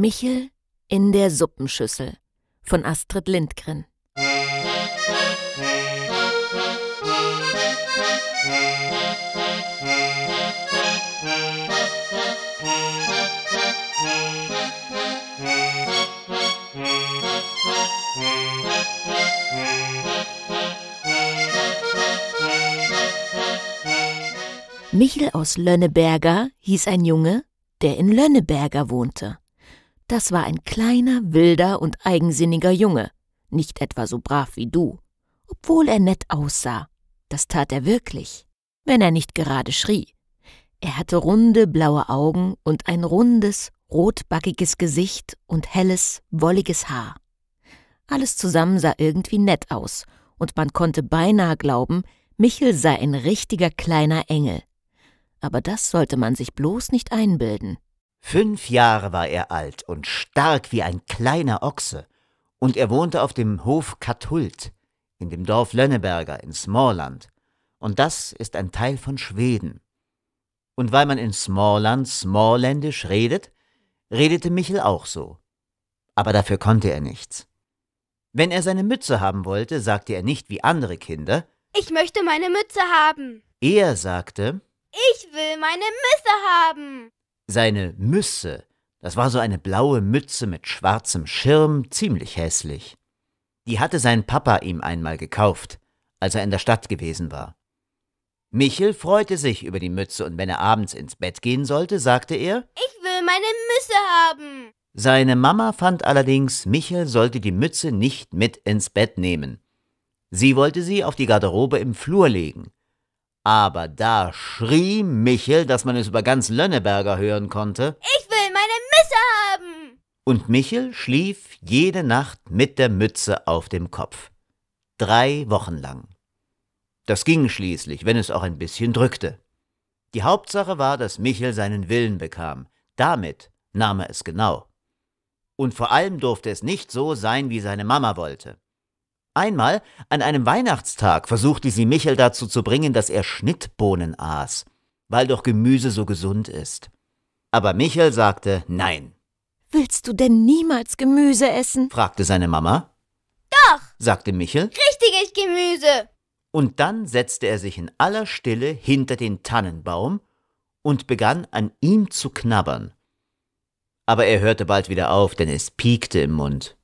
Michel in der Suppenschüssel von Astrid Lindgren. Michel aus Lönneberger hieß ein Junge, der in Lönneberger wohnte. Das war ein kleiner, wilder und eigensinniger Junge, nicht etwa so brav wie du, obwohl er nett aussah. Das tat er wirklich, wenn er nicht gerade schrie. Er hatte runde, blaue Augen und ein rundes, rotbackiges Gesicht und helles, wolliges Haar. Alles zusammen sah irgendwie nett aus, und man konnte beinahe glauben, Michel sei ein richtiger kleiner Engel. Aber das sollte man sich bloß nicht einbilden. Fünf Jahre war er alt und stark wie ein kleiner Ochse, und er wohnte auf dem Hof Kathult, in dem Dorf Lönneberger in Smallland, und das ist ein Teil von Schweden. Und weil man in Smallland smorländisch redet, redete Michel auch so. Aber dafür konnte er nichts. Wenn er seine Mütze haben wollte, sagte er nicht wie andere Kinder: Ich möchte meine Mütze haben. Er sagte: Ich will meine Mütze haben. Seine Müsse, das war so eine blaue Mütze mit schwarzem Schirm, ziemlich hässlich. Die hatte sein Papa ihm einmal gekauft, als er in der Stadt gewesen war. Michel freute sich über die Mütze und wenn er abends ins Bett gehen sollte, sagte er: Ich will meine Müsse haben. Seine Mama fand allerdings, Michel sollte die Mütze nicht mit ins Bett nehmen. Sie wollte sie auf die Garderobe im Flur legen. Aber da schrie Michel, dass man es über ganz Lönneberger hören konnte. Ich will meine Mütze haben! Und Michel schlief jede Nacht mit der Mütze auf dem Kopf. Drei Wochen lang. Das ging schließlich, wenn es auch ein bisschen drückte. Die Hauptsache war, dass Michel seinen Willen bekam. Damit nahm er es genau. Und vor allem durfte es nicht so sein, wie seine Mama wollte. Einmal, an einem Weihnachtstag, versuchte sie Michel dazu zu bringen, dass er Schnittbohnen aß, weil doch Gemüse so gesund ist. Aber Michel sagte Nein. Willst du denn niemals Gemüse essen? fragte seine Mama. Doch, sagte Michel. Richtiges Gemüse. Und dann setzte er sich in aller Stille hinter den Tannenbaum und begann an ihm zu knabbern. Aber er hörte bald wieder auf, denn es piekte im Mund.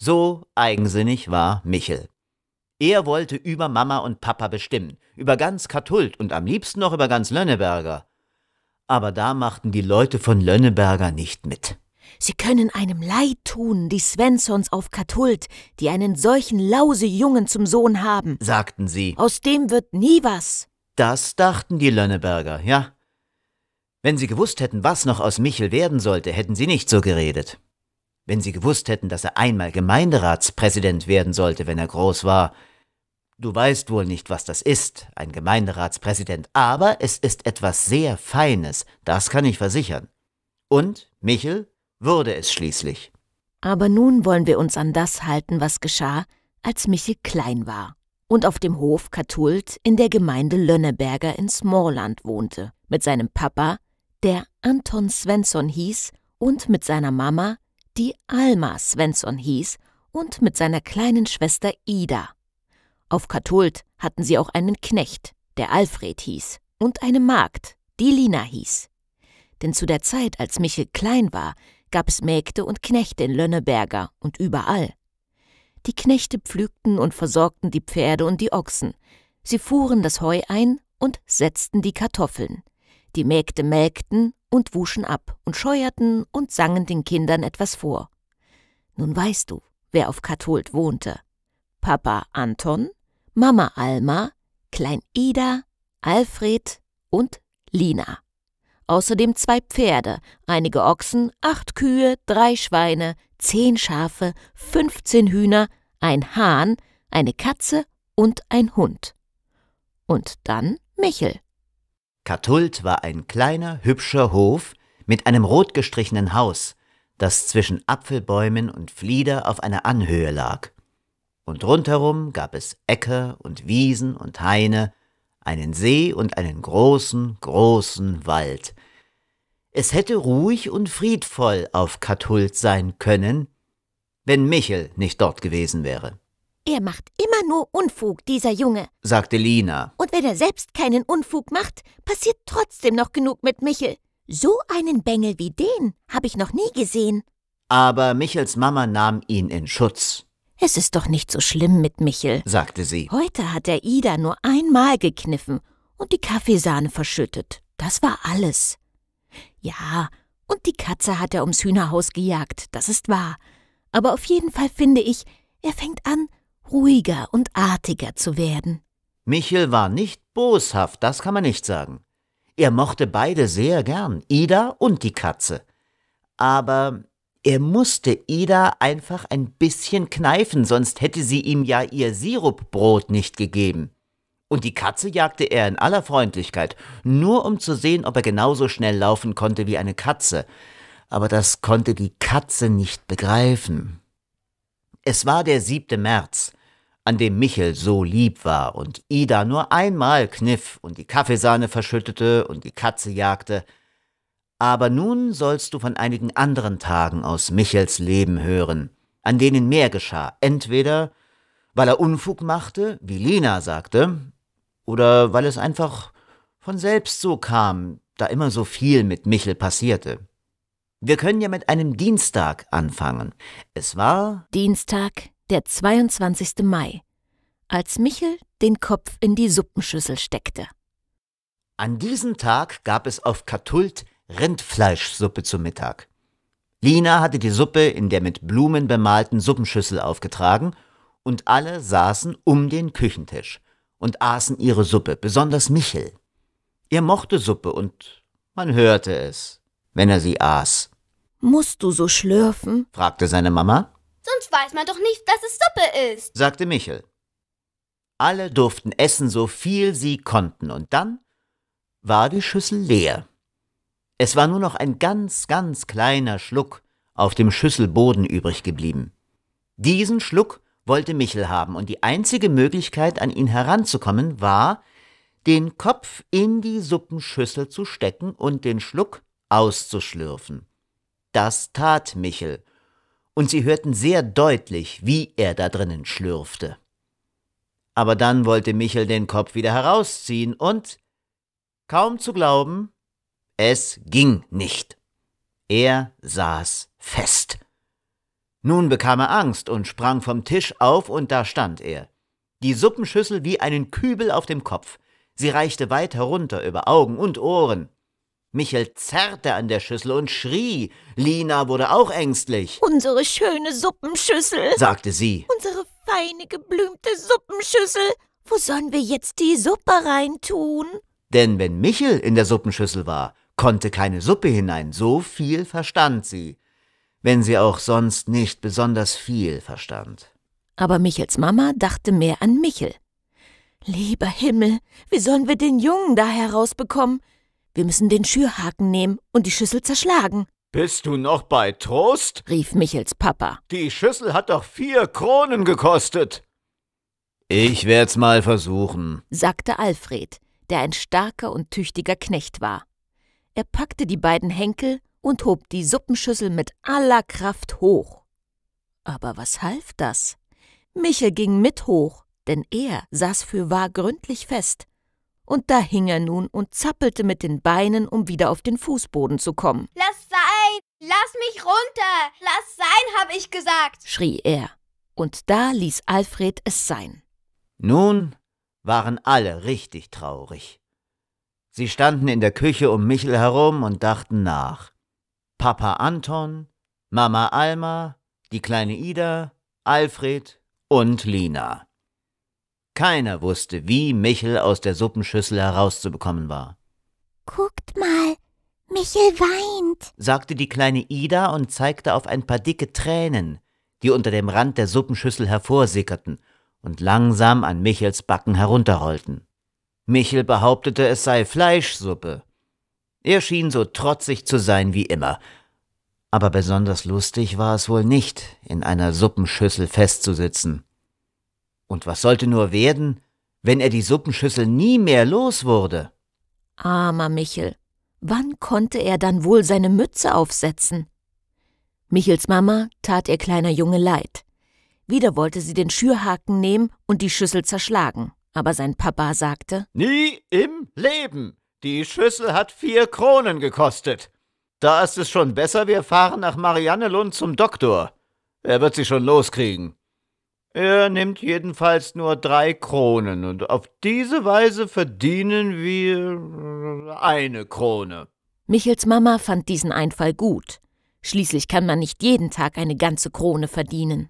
So eigensinnig war Michel. Er wollte über Mama und Papa bestimmen, über ganz Kathult und am liebsten noch über ganz Lönneberger. Aber da machten die Leute von Lönneberger nicht mit. Sie können einem leid tun, die Svensons auf Kathult, die einen solchen Lausejungen zum Sohn haben, sagten sie. Aus dem wird nie was. Das dachten die Lönneberger, ja. Wenn sie gewusst hätten, was noch aus Michel werden sollte, hätten sie nicht so geredet wenn sie gewusst hätten, dass er einmal Gemeinderatspräsident werden sollte, wenn er groß war. Du weißt wohl nicht, was das ist, ein Gemeinderatspräsident, aber es ist etwas sehr Feines, das kann ich versichern. Und Michel wurde es schließlich. Aber nun wollen wir uns an das halten, was geschah, als Michel klein war und auf dem Hof Kathult in der Gemeinde Lönneberger in Smorland wohnte, mit seinem Papa, der Anton Svensson hieß, und mit seiner Mama, die Alma Svensson hieß und mit seiner kleinen Schwester Ida. Auf Kathult hatten sie auch einen Knecht, der Alfred hieß, und eine Magd, die Lina hieß. Denn zu der Zeit, als Michel klein war, gab es Mägde und Knechte in Lönneberger und überall. Die Knechte pflügten und versorgten die Pferde und die Ochsen. Sie fuhren das Heu ein und setzten die Kartoffeln. Die Mägde melkten und wuschen ab und scheuerten und sangen den Kindern etwas vor. Nun weißt du, wer auf Katholt wohnte. Papa Anton, Mama Alma, Klein Ida, Alfred und Lina. Außerdem zwei Pferde, einige Ochsen, acht Kühe, drei Schweine, zehn Schafe, fünfzehn Hühner, ein Hahn, eine Katze und ein Hund. Und dann Michel. Kathult war ein kleiner, hübscher Hof mit einem rot gestrichenen Haus, das zwischen Apfelbäumen und Flieder auf einer Anhöhe lag. Und rundherum gab es Äcker und Wiesen und Haine, einen See und einen großen, großen Wald. Es hätte ruhig und friedvoll auf Kathult sein können, wenn Michel nicht dort gewesen wäre. Er macht immer nur Unfug, dieser Junge, sagte Lina. Und wenn er selbst keinen Unfug macht, passiert trotzdem noch genug mit Michel. So einen Bengel wie den habe ich noch nie gesehen. Aber Michels Mama nahm ihn in Schutz. Es ist doch nicht so schlimm mit Michel, sagte sie. Heute hat er Ida nur einmal gekniffen und die Kaffeesahne verschüttet. Das war alles. Ja, und die Katze hat er ums Hühnerhaus gejagt, das ist wahr. Aber auf jeden Fall finde ich, er fängt an, ruhiger und artiger zu werden. Michel war nicht boshaft, das kann man nicht sagen. Er mochte beide sehr gern, Ida und die Katze. Aber er musste Ida einfach ein bisschen kneifen, sonst hätte sie ihm ja ihr Sirupbrot nicht gegeben. Und die Katze jagte er in aller Freundlichkeit, nur um zu sehen, ob er genauso schnell laufen konnte wie eine Katze. Aber das konnte die Katze nicht begreifen. Es war der 7. März an dem Michel so lieb war und Ida nur einmal kniff und die Kaffeesahne verschüttete und die Katze jagte. Aber nun sollst du von einigen anderen Tagen aus Michels Leben hören, an denen mehr geschah, entweder weil er Unfug machte, wie Lena sagte, oder weil es einfach von selbst so kam, da immer so viel mit Michel passierte. Wir können ja mit einem Dienstag anfangen. Es war Dienstag, der 22. Mai, als Michel den Kopf in die Suppenschüssel steckte. An diesem Tag gab es auf Katult Rindfleischsuppe zu Mittag. Lina hatte die Suppe in der mit Blumen bemalten Suppenschüssel aufgetragen und alle saßen um den Küchentisch und aßen ihre Suppe, besonders Michel. Er mochte Suppe und man hörte es, wenn er sie aß. Musst du so schlürfen? fragte seine Mama. Sonst weiß man doch nicht, dass es Suppe ist, sagte Michel. Alle durften essen, so viel sie konnten, und dann war die Schüssel leer. Es war nur noch ein ganz, ganz kleiner Schluck auf dem Schüsselboden übrig geblieben. Diesen Schluck wollte Michel haben, und die einzige Möglichkeit, an ihn heranzukommen, war, den Kopf in die Suppenschüssel zu stecken und den Schluck auszuschlürfen. Das tat Michel, und sie hörten sehr deutlich, wie er da drinnen schlürfte. Aber dann wollte Michel den Kopf wieder herausziehen und, kaum zu glauben, es ging nicht. Er saß fest. Nun bekam er Angst und sprang vom Tisch auf, und da stand er. Die Suppenschüssel wie einen Kübel auf dem Kopf. Sie reichte weit herunter über Augen und Ohren. Michel zerrte an der Schüssel und schrie. Lina wurde auch ängstlich. Unsere schöne Suppenschüssel, sagte sie. Unsere feine geblümte Suppenschüssel. Wo sollen wir jetzt die Suppe reintun? Denn wenn Michel in der Suppenschüssel war, konnte keine Suppe hinein, so viel verstand sie, wenn sie auch sonst nicht besonders viel verstand. Aber Michels Mama dachte mehr an Michel. Lieber Himmel, wie sollen wir den Jungen da herausbekommen? Wir müssen den Schürhaken nehmen und die Schüssel zerschlagen. Bist du noch bei Trost? rief Michels Papa. Die Schüssel hat doch vier Kronen gekostet. Ich werd's mal versuchen, sagte Alfred, der ein starker und tüchtiger Knecht war. Er packte die beiden Henkel und hob die Suppenschüssel mit aller Kraft hoch. Aber was half das? Michel ging mit hoch, denn er saß für wahr gründlich fest und da hing er nun und zappelte mit den Beinen, um wieder auf den Fußboden zu kommen. Lass sein! Lass mich runter! Lass sein, habe ich gesagt! schrie er. Und da ließ Alfred es sein. Nun waren alle richtig traurig. Sie standen in der Küche um Michel herum und dachten nach. Papa Anton, Mama Alma, die kleine Ida, Alfred und Lina. Keiner wusste, wie Michel aus der Suppenschüssel herauszubekommen war. Guckt mal, Michel weint, sagte die kleine Ida und zeigte auf ein paar dicke Tränen, die unter dem Rand der Suppenschüssel hervorsickerten und langsam an Michels Backen herunterrollten. Michel behauptete, es sei Fleischsuppe. Er schien so trotzig zu sein wie immer, aber besonders lustig war es wohl nicht, in einer Suppenschüssel festzusitzen. Und was sollte nur werden, wenn er die Suppenschüssel nie mehr los wurde? Armer Michel, wann konnte er dann wohl seine Mütze aufsetzen? Michels Mama tat ihr kleiner Junge leid. Wieder wollte sie den Schürhaken nehmen und die Schüssel zerschlagen, aber sein Papa sagte Nie im Leben. Die Schüssel hat vier Kronen gekostet. Da ist es schon besser, wir fahren nach Mariannelund zum Doktor. Er wird sie schon loskriegen. Er nimmt jedenfalls nur drei Kronen und auf diese Weise verdienen wir äh, eine Krone. Michels Mama fand diesen Einfall gut. Schließlich kann man nicht jeden Tag eine ganze Krone verdienen.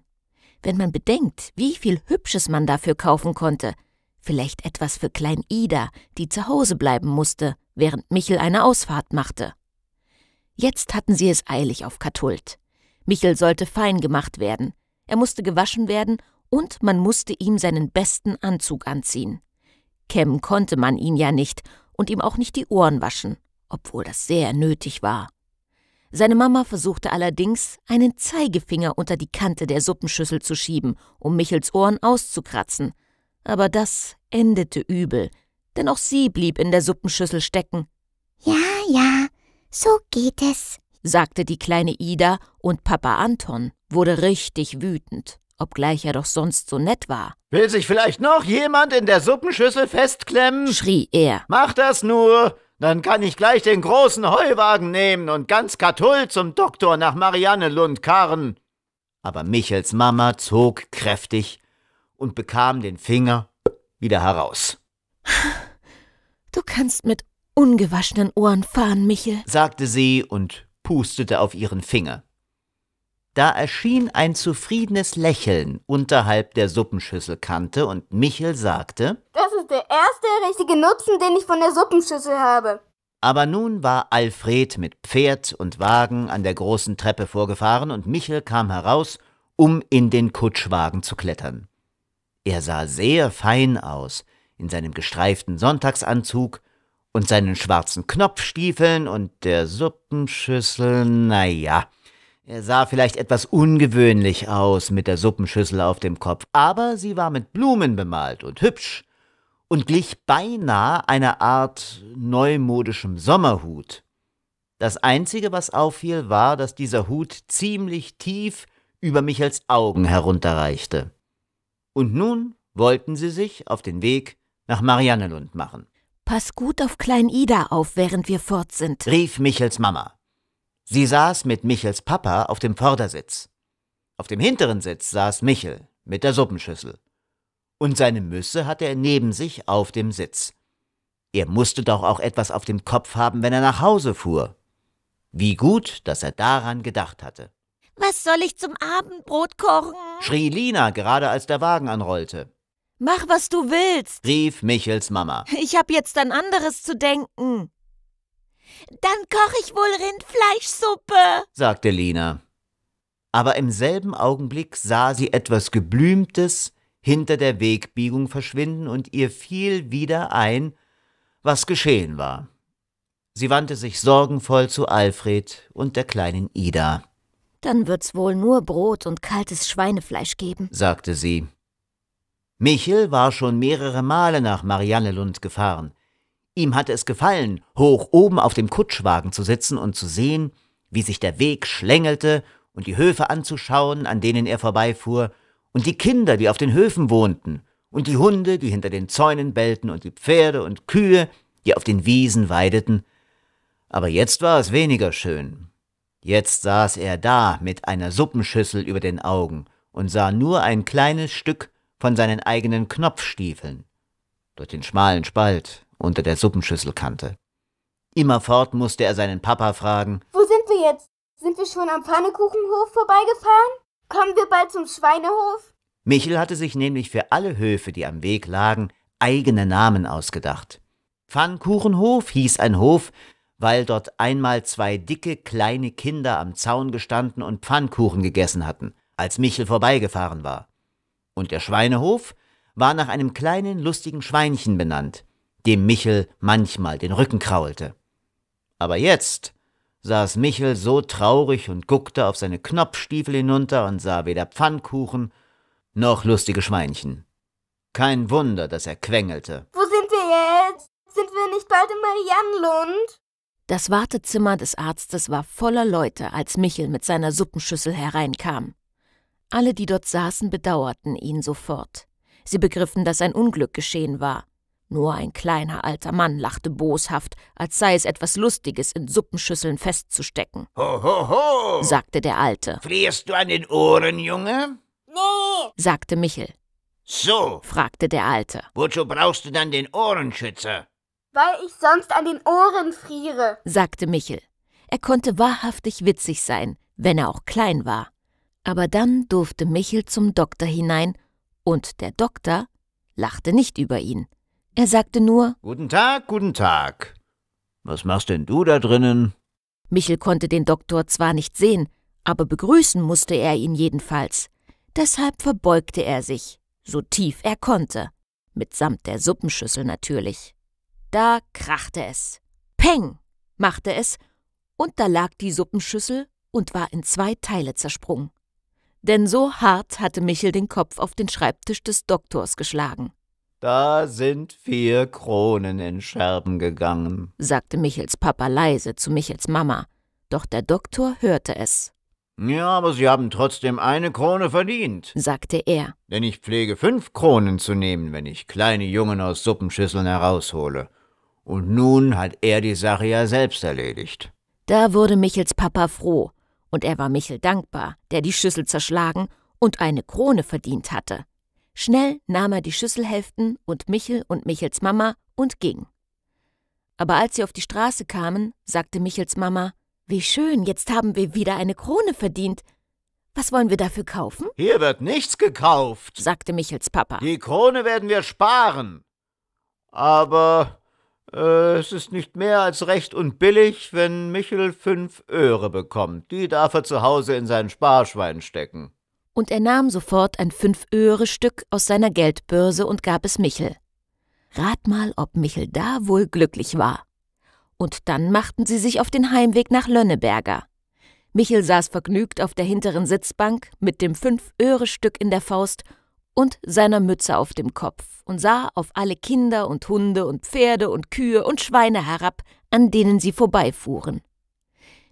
Wenn man bedenkt, wie viel Hübsches man dafür kaufen konnte, vielleicht etwas für Klein Ida, die zu Hause bleiben musste, während Michel eine Ausfahrt machte. Jetzt hatten sie es eilig auf Kathult. Michel sollte fein gemacht werden, er musste gewaschen werden und man musste ihm seinen besten Anzug anziehen. Kämmen konnte man ihn ja nicht und ihm auch nicht die Ohren waschen, obwohl das sehr nötig war. Seine Mama versuchte allerdings, einen Zeigefinger unter die Kante der Suppenschüssel zu schieben, um Michels Ohren auszukratzen. Aber das endete übel, denn auch sie blieb in der Suppenschüssel stecken. Ja, ja, so geht es, sagte die kleine Ida, und Papa Anton wurde richtig wütend obgleich er doch sonst so nett war. Will sich vielleicht noch jemand in der Suppenschüssel festklemmen? schrie er. Mach das nur, dann kann ich gleich den großen Heuwagen nehmen und ganz Katul zum Doktor nach Mariannelund karren. Aber Michels Mama zog kräftig und bekam den Finger wieder heraus. Du kannst mit ungewaschenen Ohren fahren, Michel, sagte sie und pustete auf ihren Finger. Da erschien ein zufriedenes Lächeln unterhalb der Suppenschüsselkante und Michel sagte: Das ist der erste richtige Nutzen, den ich von der Suppenschüssel habe. Aber nun war Alfred mit Pferd und Wagen an der großen Treppe vorgefahren und Michel kam heraus, um in den Kutschwagen zu klettern. Er sah sehr fein aus, in seinem gestreiften Sonntagsanzug und seinen schwarzen Knopfstiefeln und der Suppenschüssel, na ja, er sah vielleicht etwas ungewöhnlich aus mit der Suppenschüssel auf dem Kopf, aber sie war mit Blumen bemalt und hübsch und glich beinahe einer Art neumodischem Sommerhut. Das Einzige, was auffiel, war, dass dieser Hut ziemlich tief über Michels Augen herunterreichte. Und nun wollten sie sich auf den Weg nach Mariannelund machen. Pass gut auf Klein Ida auf, während wir fort sind, rief Michels Mama. Sie saß mit Michels Papa auf dem Vordersitz. Auf dem hinteren Sitz saß Michel mit der Suppenschüssel. Und seine Müsse hatte er neben sich auf dem Sitz. Er musste doch auch etwas auf dem Kopf haben, wenn er nach Hause fuhr. Wie gut, dass er daran gedacht hatte. Was soll ich zum Abendbrot kochen? schrie Lina, gerade als der Wagen anrollte. Mach, was du willst, rief Michels Mama. Ich hab jetzt an anderes zu denken. Dann koch ich wohl Rindfleischsuppe, sagte Lina. Aber im selben Augenblick sah sie etwas Geblümtes hinter der Wegbiegung verschwinden und ihr fiel wieder ein, was geschehen war. Sie wandte sich sorgenvoll zu Alfred und der kleinen Ida. Dann wird's wohl nur Brot und kaltes Schweinefleisch geben, sagte sie. Michel war schon mehrere Male nach Marianne Lund gefahren. Ihm hatte es gefallen, hoch oben auf dem Kutschwagen zu sitzen und zu sehen, wie sich der Weg schlängelte und die Höfe anzuschauen, an denen er vorbeifuhr, und die Kinder, die auf den Höfen wohnten, und die Hunde, die hinter den Zäunen bellten, und die Pferde und Kühe, die auf den Wiesen weideten. Aber jetzt war es weniger schön. Jetzt saß er da mit einer Suppenschüssel über den Augen und sah nur ein kleines Stück von seinen eigenen Knopfstiefeln durch den schmalen Spalt unter der Suppenschüsselkante. Immerfort musste er seinen Papa fragen. Wo sind wir jetzt? Sind wir schon am Pfannekuchenhof vorbeigefahren? Kommen wir bald zum Schweinehof? Michel hatte sich nämlich für alle Höfe, die am Weg lagen, eigene Namen ausgedacht. Pfannkuchenhof hieß ein Hof, weil dort einmal zwei dicke, kleine Kinder am Zaun gestanden und Pfannkuchen gegessen hatten, als Michel vorbeigefahren war. Und der Schweinehof war nach einem kleinen, lustigen Schweinchen benannt, dem Michel manchmal den Rücken kraulte. Aber jetzt saß Michel so traurig und guckte auf seine Knopfstiefel hinunter und sah weder Pfannkuchen noch lustige Schweinchen. Kein Wunder, dass er quengelte. Wo sind wir jetzt? Sind wir nicht bald im Mariannenlund? Das Wartezimmer des Arztes war voller Leute, als Michel mit seiner Suppenschüssel hereinkam. Alle, die dort saßen, bedauerten ihn sofort. Sie begriffen, dass ein Unglück geschehen war nur ein kleiner alter Mann lachte boshaft, als sei es etwas Lustiges, in Suppenschüsseln festzustecken. Ho, ho, ho! sagte der Alte. Frierst du an den Ohren, Junge? Nee! sagte Michel. So, fragte der Alte. Wozu brauchst du dann den Ohrenschützer? Weil ich sonst an den Ohren friere, sagte Michel. Er konnte wahrhaftig witzig sein, wenn er auch klein war. Aber dann durfte Michel zum Doktor hinein, und der Doktor lachte nicht über ihn. Er sagte nur Guten Tag, guten Tag. Was machst denn du da drinnen? Michel konnte den Doktor zwar nicht sehen, aber begrüßen musste er ihn jedenfalls. Deshalb verbeugte er sich, so tief er konnte, mitsamt der Suppenschüssel natürlich. Da krachte es. Peng machte es, und da lag die Suppenschüssel und war in zwei Teile zersprungen. Denn so hart hatte Michel den Kopf auf den Schreibtisch des Doktors geschlagen. Da sind vier Kronen in Scherben gegangen, sagte Michels Papa leise zu Michels Mama. Doch der Doktor hörte es. Ja, aber Sie haben trotzdem eine Krone verdient, sagte er. Denn ich pflege fünf Kronen zu nehmen, wenn ich kleine Jungen aus Suppenschüsseln heraushole. Und nun hat er die Sache ja selbst erledigt. Da wurde Michels Papa froh, und er war Michel dankbar, der die Schüssel zerschlagen und eine Krone verdient hatte. Schnell nahm er die Schüsselhälften und Michel und Michels Mama und ging. Aber als sie auf die Straße kamen, sagte Michels Mama, wie schön, jetzt haben wir wieder eine Krone verdient. Was wollen wir dafür kaufen? Hier wird nichts gekauft, sagte Michels Papa. Die Krone werden wir sparen. Aber äh, es ist nicht mehr als recht und billig, wenn Michel fünf Öre bekommt. Die darf er zu Hause in sein Sparschwein stecken und er nahm sofort ein Fünf-Öre-Stück aus seiner Geldbörse und gab es Michel. Rat mal, ob Michel da wohl glücklich war. Und dann machten sie sich auf den Heimweg nach Lönneberger. Michel saß vergnügt auf der hinteren Sitzbank mit dem Fünf-Öre-Stück in der Faust und seiner Mütze auf dem Kopf und sah auf alle Kinder und Hunde und Pferde und Kühe und Schweine herab, an denen sie vorbeifuhren.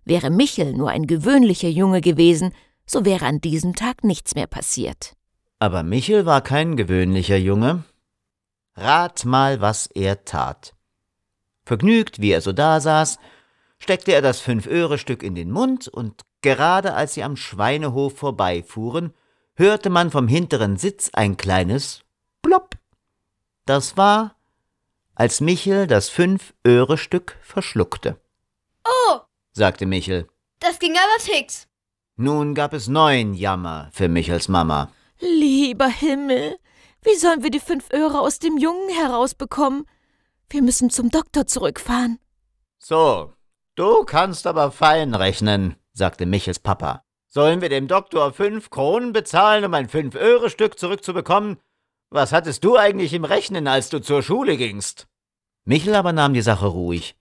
Wäre Michel nur ein gewöhnlicher Junge gewesen, so wäre an diesem Tag nichts mehr passiert. Aber Michel war kein gewöhnlicher Junge. Rat mal, was er tat. Vergnügt, wie er so dasaß, steckte er das Fünf-Öre-Stück in den Mund und gerade als sie am Schweinehof vorbeifuhren, hörte man vom hinteren Sitz ein kleines Blopp. Das war, als Michel das Fünf-Öre-Stück verschluckte. Oh, sagte Michel. Das ging aber fix. Nun gab es neuen Jammer für Michels Mama. Lieber Himmel, wie sollen wir die fünf Öre aus dem Jungen herausbekommen? Wir müssen zum Doktor zurückfahren. So, du kannst aber fein rechnen, sagte Michels Papa. Sollen wir dem Doktor fünf Kronen bezahlen, um ein Fünf-Öre-Stück zurückzubekommen? Was hattest du eigentlich im Rechnen, als du zur Schule gingst? Michel aber nahm die Sache ruhig.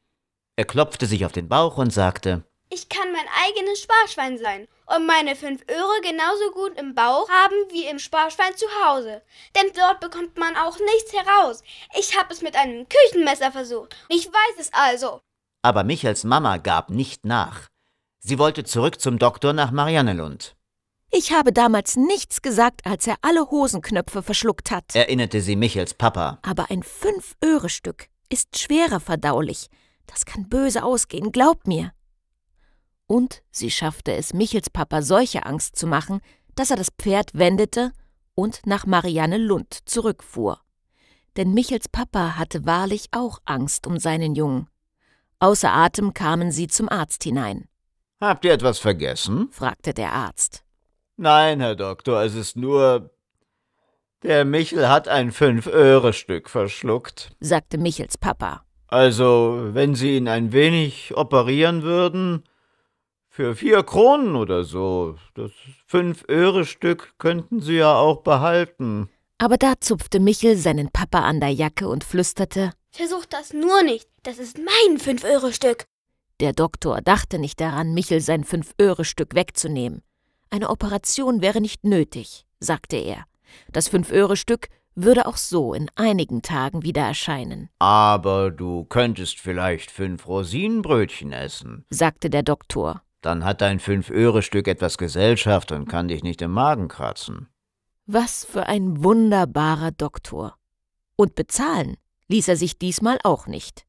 Er klopfte sich auf den Bauch und sagte, Ich kann mein eigenes Sparschwein sein und meine fünf Öre genauso gut im Bauch haben wie im Sparschwein zu Hause. Denn dort bekommt man auch nichts heraus. Ich habe es mit einem Küchenmesser versucht. Ich weiß es also. Aber Michels Mama gab nicht nach. Sie wollte zurück zum Doktor nach Mariannelund. Ich habe damals nichts gesagt, als er alle Hosenknöpfe verschluckt hat, erinnerte sie Michels Papa. Aber ein Fünf-Öre-Stück ist schwerer verdaulich. Das kann böse ausgehen, glaub mir. Und sie schaffte es, Michels Papa solche Angst zu machen, dass er das Pferd wendete und nach Marianne Lund zurückfuhr. Denn Michels Papa hatte wahrlich auch Angst um seinen Jungen. Außer Atem kamen sie zum Arzt hinein. Habt ihr etwas vergessen? fragte der Arzt. Nein, Herr Doktor, es ist nur. Der Michel hat ein Fünf-Öre-Stück verschluckt, sagte Michels Papa. Also, wenn Sie ihn ein wenig operieren würden, für vier Kronen oder so. Das Fünf-Öre-Stück könnten Sie ja auch behalten. Aber da zupfte Michel seinen Papa an der Jacke und flüsterte: Versuch das nur nicht. Das ist mein Fünf-Öre-Stück. Der Doktor dachte nicht daran, Michel sein Fünf-Öre-Stück wegzunehmen. Eine Operation wäre nicht nötig, sagte er. Das Fünf-Öre-Stück würde auch so in einigen Tagen wieder erscheinen. Aber du könntest vielleicht fünf Rosinenbrötchen essen, sagte der Doktor. Dann hat dein Fünf-Öre-Stück etwas Gesellschaft und kann dich nicht im Magen kratzen. Was für ein wunderbarer Doktor. Und bezahlen ließ er sich diesmal auch nicht.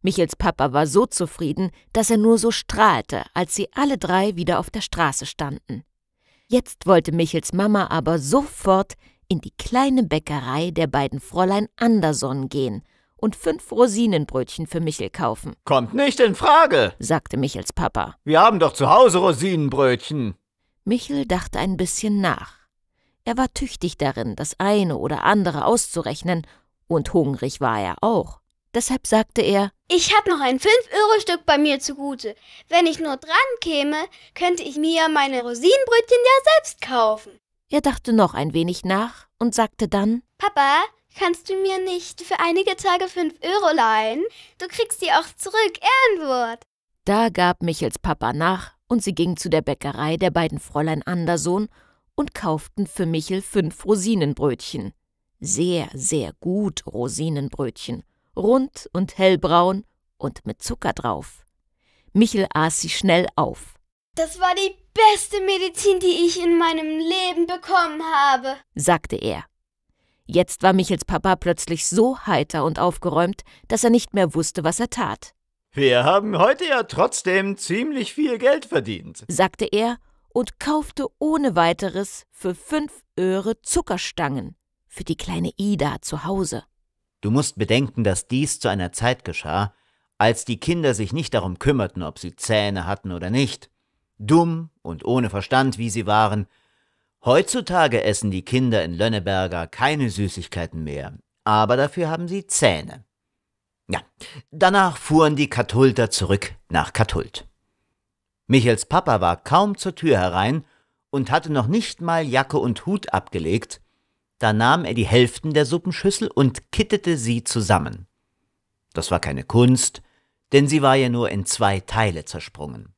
Michels Papa war so zufrieden, dass er nur so strahlte, als sie alle drei wieder auf der Straße standen. Jetzt wollte Michels Mama aber sofort in die kleine Bäckerei der beiden Fräulein Anderson gehen und fünf Rosinenbrötchen für Michel kaufen. Kommt nicht in Frage, sagte Michels Papa. Wir haben doch zu Hause Rosinenbrötchen. Michel dachte ein bisschen nach. Er war tüchtig darin, das eine oder andere auszurechnen, und hungrig war er auch. Deshalb sagte er, ich habe noch ein fünf euro stück bei mir zugute. Wenn ich nur dran käme, könnte ich mir meine Rosinenbrötchen ja selbst kaufen. Er dachte noch ein wenig nach und sagte dann, Papa, Kannst du mir nicht für einige Tage fünf Euro leihen? Du kriegst die auch zurück, Ehrenwort. Da gab Michels Papa nach und sie gingen zu der Bäckerei der beiden Fräulein Andersohn und kauften für Michel fünf Rosinenbrötchen. Sehr, sehr gut Rosinenbrötchen, rund und hellbraun und mit Zucker drauf. Michel aß sie schnell auf. Das war die beste Medizin, die ich in meinem Leben bekommen habe, sagte er. Jetzt war Michels Papa plötzlich so heiter und aufgeräumt, dass er nicht mehr wusste, was er tat. Wir haben heute ja trotzdem ziemlich viel Geld verdient, sagte er und kaufte ohne weiteres für fünf Öre Zuckerstangen für die kleine Ida zu Hause. Du musst bedenken, dass dies zu einer Zeit geschah, als die Kinder sich nicht darum kümmerten, ob sie Zähne hatten oder nicht. Dumm und ohne Verstand, wie sie waren, Heutzutage essen die Kinder in Lönneberger keine Süßigkeiten mehr, aber dafür haben sie Zähne. Ja, danach fuhren die Kathulter zurück nach Kathult. Michels Papa war kaum zur Tür herein und hatte noch nicht mal Jacke und Hut abgelegt, da nahm er die Hälften der Suppenschüssel und kittete sie zusammen. Das war keine Kunst, denn sie war ja nur in zwei Teile zersprungen.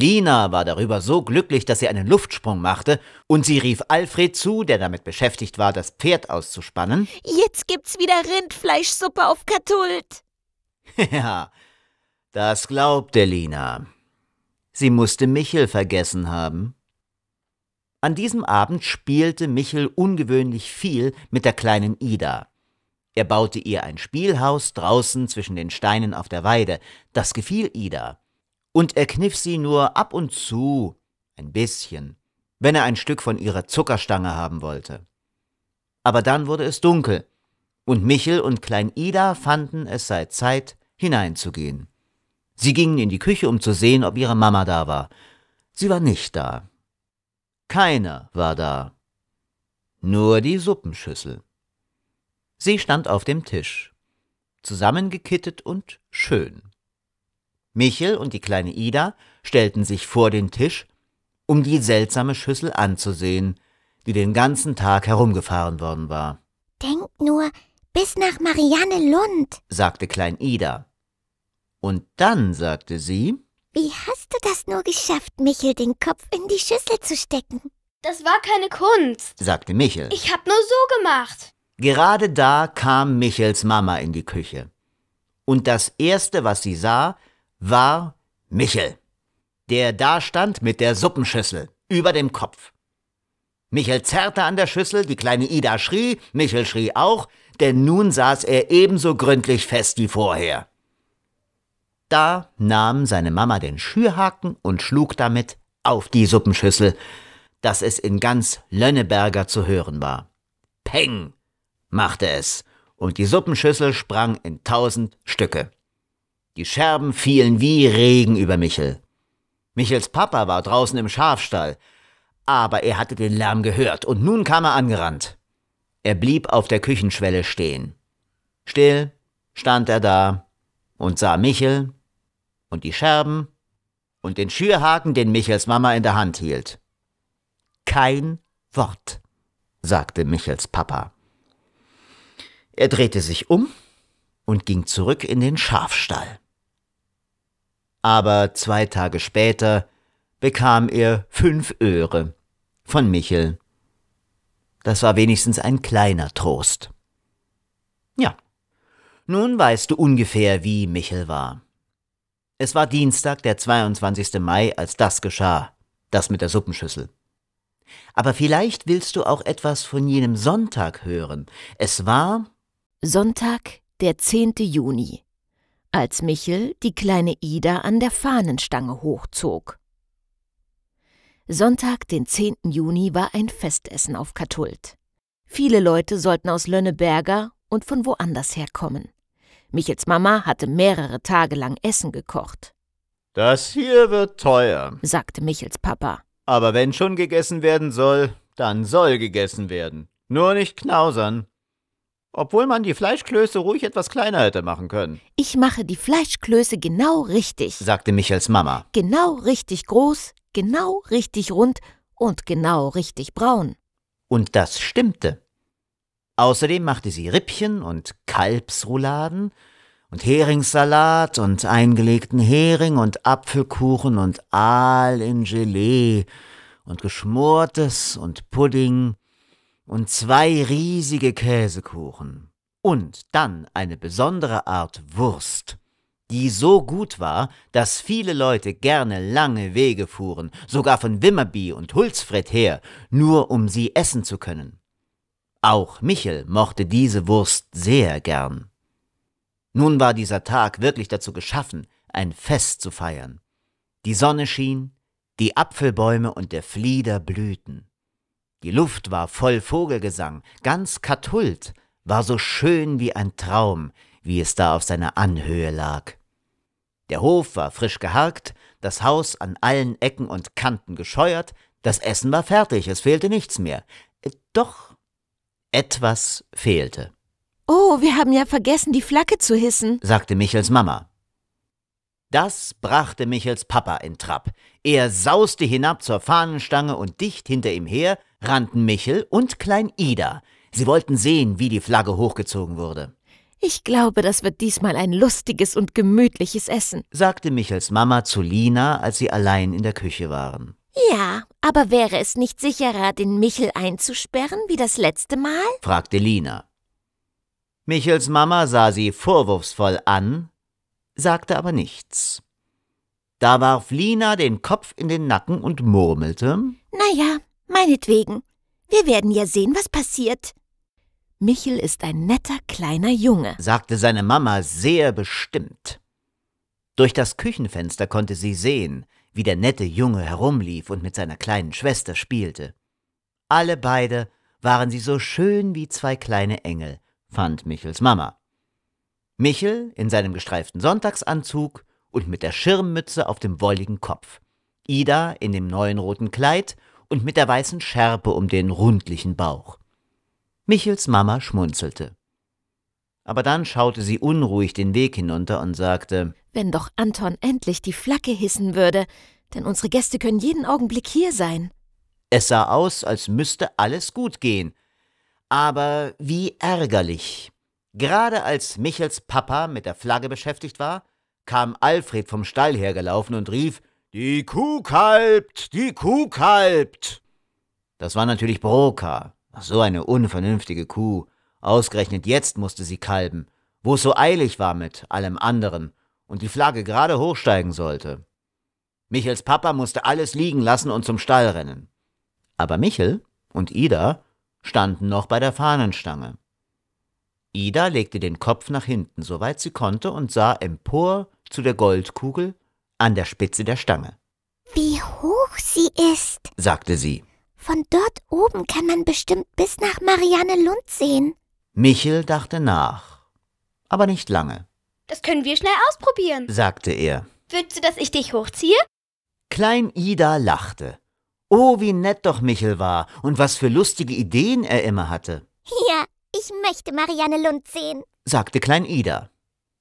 Lina war darüber so glücklich, dass sie einen Luftsprung machte, und sie rief Alfred zu, der damit beschäftigt war, das Pferd auszuspannen. Jetzt gibt's wieder Rindfleischsuppe auf Katult. ja, das glaubte Lina. Sie musste Michel vergessen haben. An diesem Abend spielte Michel ungewöhnlich viel mit der kleinen Ida. Er baute ihr ein Spielhaus draußen zwischen den Steinen auf der Weide. Das gefiel Ida und er kniff sie nur ab und zu, ein bisschen, wenn er ein Stück von ihrer Zuckerstange haben wollte. Aber dann wurde es dunkel, und Michel und Klein Ida fanden, es sei Zeit, hineinzugehen. Sie gingen in die Küche, um zu sehen, ob ihre Mama da war. Sie war nicht da. Keiner war da. Nur die Suppenschüssel. Sie stand auf dem Tisch, zusammengekittet und schön. Michel und die kleine Ida stellten sich vor den Tisch, um die seltsame Schüssel anzusehen, die den ganzen Tag herumgefahren worden war. Denk nur, bis nach Marianne Lund, sagte Klein Ida. Und dann sagte sie, Wie hast du das nur geschafft, Michel den Kopf in die Schüssel zu stecken? Das war keine Kunst, sagte Michel. Ich hab nur so gemacht. Gerade da kam Michels Mama in die Küche. Und das Erste, was sie sah, war Michel, der da stand mit der Suppenschüssel über dem Kopf. Michel zerrte an der Schüssel, die kleine Ida schrie, Michel schrie auch, denn nun saß er ebenso gründlich fest wie vorher. Da nahm seine Mama den Schürhaken und schlug damit auf die Suppenschüssel, dass es in ganz Lönneberger zu hören war. Peng! machte es, und die Suppenschüssel sprang in tausend Stücke. Die Scherben fielen wie Regen über Michel. Michels Papa war draußen im Schafstall, aber er hatte den Lärm gehört und nun kam er angerannt. Er blieb auf der Küchenschwelle stehen. Still stand er da und sah Michel und die Scherben und den Schürhaken, den Michels Mama in der Hand hielt. Kein Wort, sagte Michels Papa. Er drehte sich um und ging zurück in den Schafstall aber zwei Tage später bekam er fünf Öre von Michel. Das war wenigstens ein kleiner Trost. Ja, nun weißt du ungefähr, wie Michel war. Es war Dienstag, der 22. Mai, als das geschah, das mit der Suppenschüssel. Aber vielleicht willst du auch etwas von jenem Sonntag hören. Es war Sonntag, der 10. Juni als Michel die kleine Ida an der Fahnenstange hochzog. Sonntag, den 10. Juni, war ein Festessen auf Kathult. Viele Leute sollten aus Lönneberger und von woanders herkommen. Michels Mama hatte mehrere Tage lang Essen gekocht. Das hier wird teuer, sagte Michels Papa. Aber wenn schon gegessen werden soll, dann soll gegessen werden. Nur nicht knausern. Obwohl man die Fleischklöße ruhig etwas kleiner hätte machen können. Ich mache die Fleischklöße genau richtig, sagte Michels Mama. Genau richtig groß, genau richtig rund und genau richtig braun. Und das stimmte. Außerdem machte sie Rippchen und Kalbsrouladen und Heringssalat und eingelegten Hering und Apfelkuchen und Aal in Gelee und Geschmortes und Pudding und zwei riesige Käsekuchen und dann eine besondere Art Wurst, die so gut war, dass viele Leute gerne lange Wege fuhren, sogar von Wimmerby und Hulzfred her, nur um sie essen zu können. Auch Michel mochte diese Wurst sehr gern. Nun war dieser Tag wirklich dazu geschaffen, ein Fest zu feiern. Die Sonne schien, die Apfelbäume und der Flieder blühten. Die Luft war voll Vogelgesang, ganz Kathult, war so schön wie ein Traum, wie es da auf seiner Anhöhe lag. Der Hof war frisch geharkt, das Haus an allen Ecken und Kanten gescheuert, das Essen war fertig, es fehlte nichts mehr. Äh, doch etwas fehlte. Oh, wir haben ja vergessen, die Flagge zu hissen, sagte Michels Mama. Das brachte Michels Papa in Trab. Er sauste hinab zur Fahnenstange und dicht hinter ihm her rannten Michel und Klein Ida. Sie wollten sehen, wie die Flagge hochgezogen wurde. Ich glaube, das wird diesmal ein lustiges und gemütliches Essen, sagte Michels Mama zu Lina, als sie allein in der Küche waren. Ja, aber wäre es nicht sicherer, den Michel einzusperren wie das letzte Mal? fragte Lina. Michels Mama sah sie vorwurfsvoll an, sagte aber nichts. Da warf Lina den Kopf in den Nacken und murmelte. Na ja, meinetwegen. Wir werden ja sehen, was passiert. Michel ist ein netter kleiner Junge, sagte seine Mama sehr bestimmt. Durch das Küchenfenster konnte sie sehen, wie der nette Junge herumlief und mit seiner kleinen Schwester spielte. Alle beide waren sie so schön wie zwei kleine Engel, fand Michels Mama. Michel in seinem gestreiften Sonntagsanzug und mit der Schirmmütze auf dem wolligen Kopf. Ida in dem neuen roten Kleid und mit der weißen Schärpe um den rundlichen Bauch. Michels Mama schmunzelte. Aber dann schaute sie unruhig den Weg hinunter und sagte Wenn doch Anton endlich die Flagge hissen würde, denn unsere Gäste können jeden Augenblick hier sein. Es sah aus, als müsste alles gut gehen. Aber wie ärgerlich. Gerade als Michels Papa mit der Flagge beschäftigt war, kam Alfred vom Stall hergelaufen und rief Die Kuh kalbt, die Kuh kalbt. Das war natürlich Broka, so eine unvernünftige Kuh. Ausgerechnet jetzt musste sie kalben, wo es so eilig war mit allem anderen und die Flagge gerade hochsteigen sollte. Michels Papa musste alles liegen lassen und zum Stall rennen. Aber Michel und Ida standen noch bei der Fahnenstange. Ida legte den Kopf nach hinten, soweit sie konnte, und sah empor zu der Goldkugel an der Spitze der Stange. Wie hoch sie ist, sagte sie. Von dort oben kann man bestimmt bis nach Marianne Lund sehen. Michel dachte nach, aber nicht lange. Das können wir schnell ausprobieren, sagte er. Willst du, dass ich dich hochziehe? Klein Ida lachte. Oh, wie nett doch Michel war und was für lustige Ideen er immer hatte. Ja, ich möchte Marianne Lund sehen, sagte Klein Ida.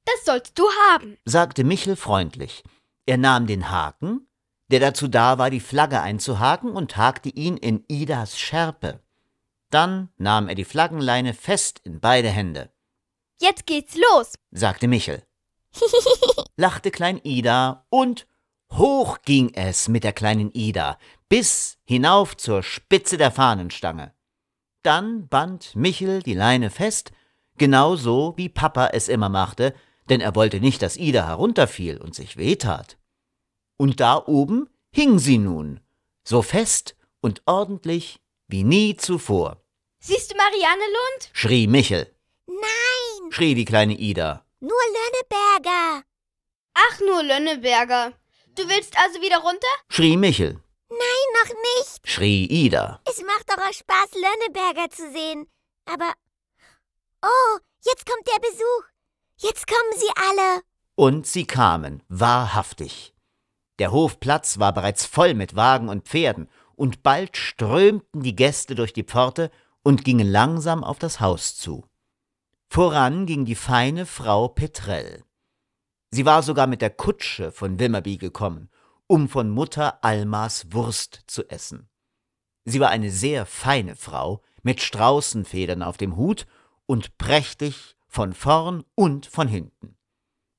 Das sollst du haben, sagte Michel freundlich. Er nahm den Haken, der dazu da war, die Flagge einzuhaken, und hakte ihn in Idas Schärpe. Dann nahm er die Flaggenleine fest in beide Hände. Jetzt geht's los, sagte Michel. lachte Klein Ida und hoch ging es mit der kleinen Ida bis hinauf zur Spitze der Fahnenstange. Dann band Michel die Leine fest, genauso wie Papa es immer machte, denn er wollte nicht, dass Ida herunterfiel und sich wehtat. Und da oben hing sie nun, so fest und ordentlich wie nie zuvor. Siehst du Marianne Lund? schrie Michel. Nein! schrie die kleine Ida. Nur Lönneberger! Ach, nur Lönneberger. Du willst also wieder runter? schrie Michel. Nein, noch nicht, schrie Ida. Es macht doch auch Spaß, Lönneberger zu sehen. Aber. Oh, jetzt kommt der Besuch. Jetzt kommen sie alle. Und sie kamen, wahrhaftig. Der Hofplatz war bereits voll mit Wagen und Pferden, und bald strömten die Gäste durch die Pforte und gingen langsam auf das Haus zu. Voran ging die feine Frau Petrell. Sie war sogar mit der Kutsche von Wimmerby gekommen um von Mutter Almas Wurst zu essen. Sie war eine sehr feine Frau, mit Straußenfedern auf dem Hut und prächtig von vorn und von hinten.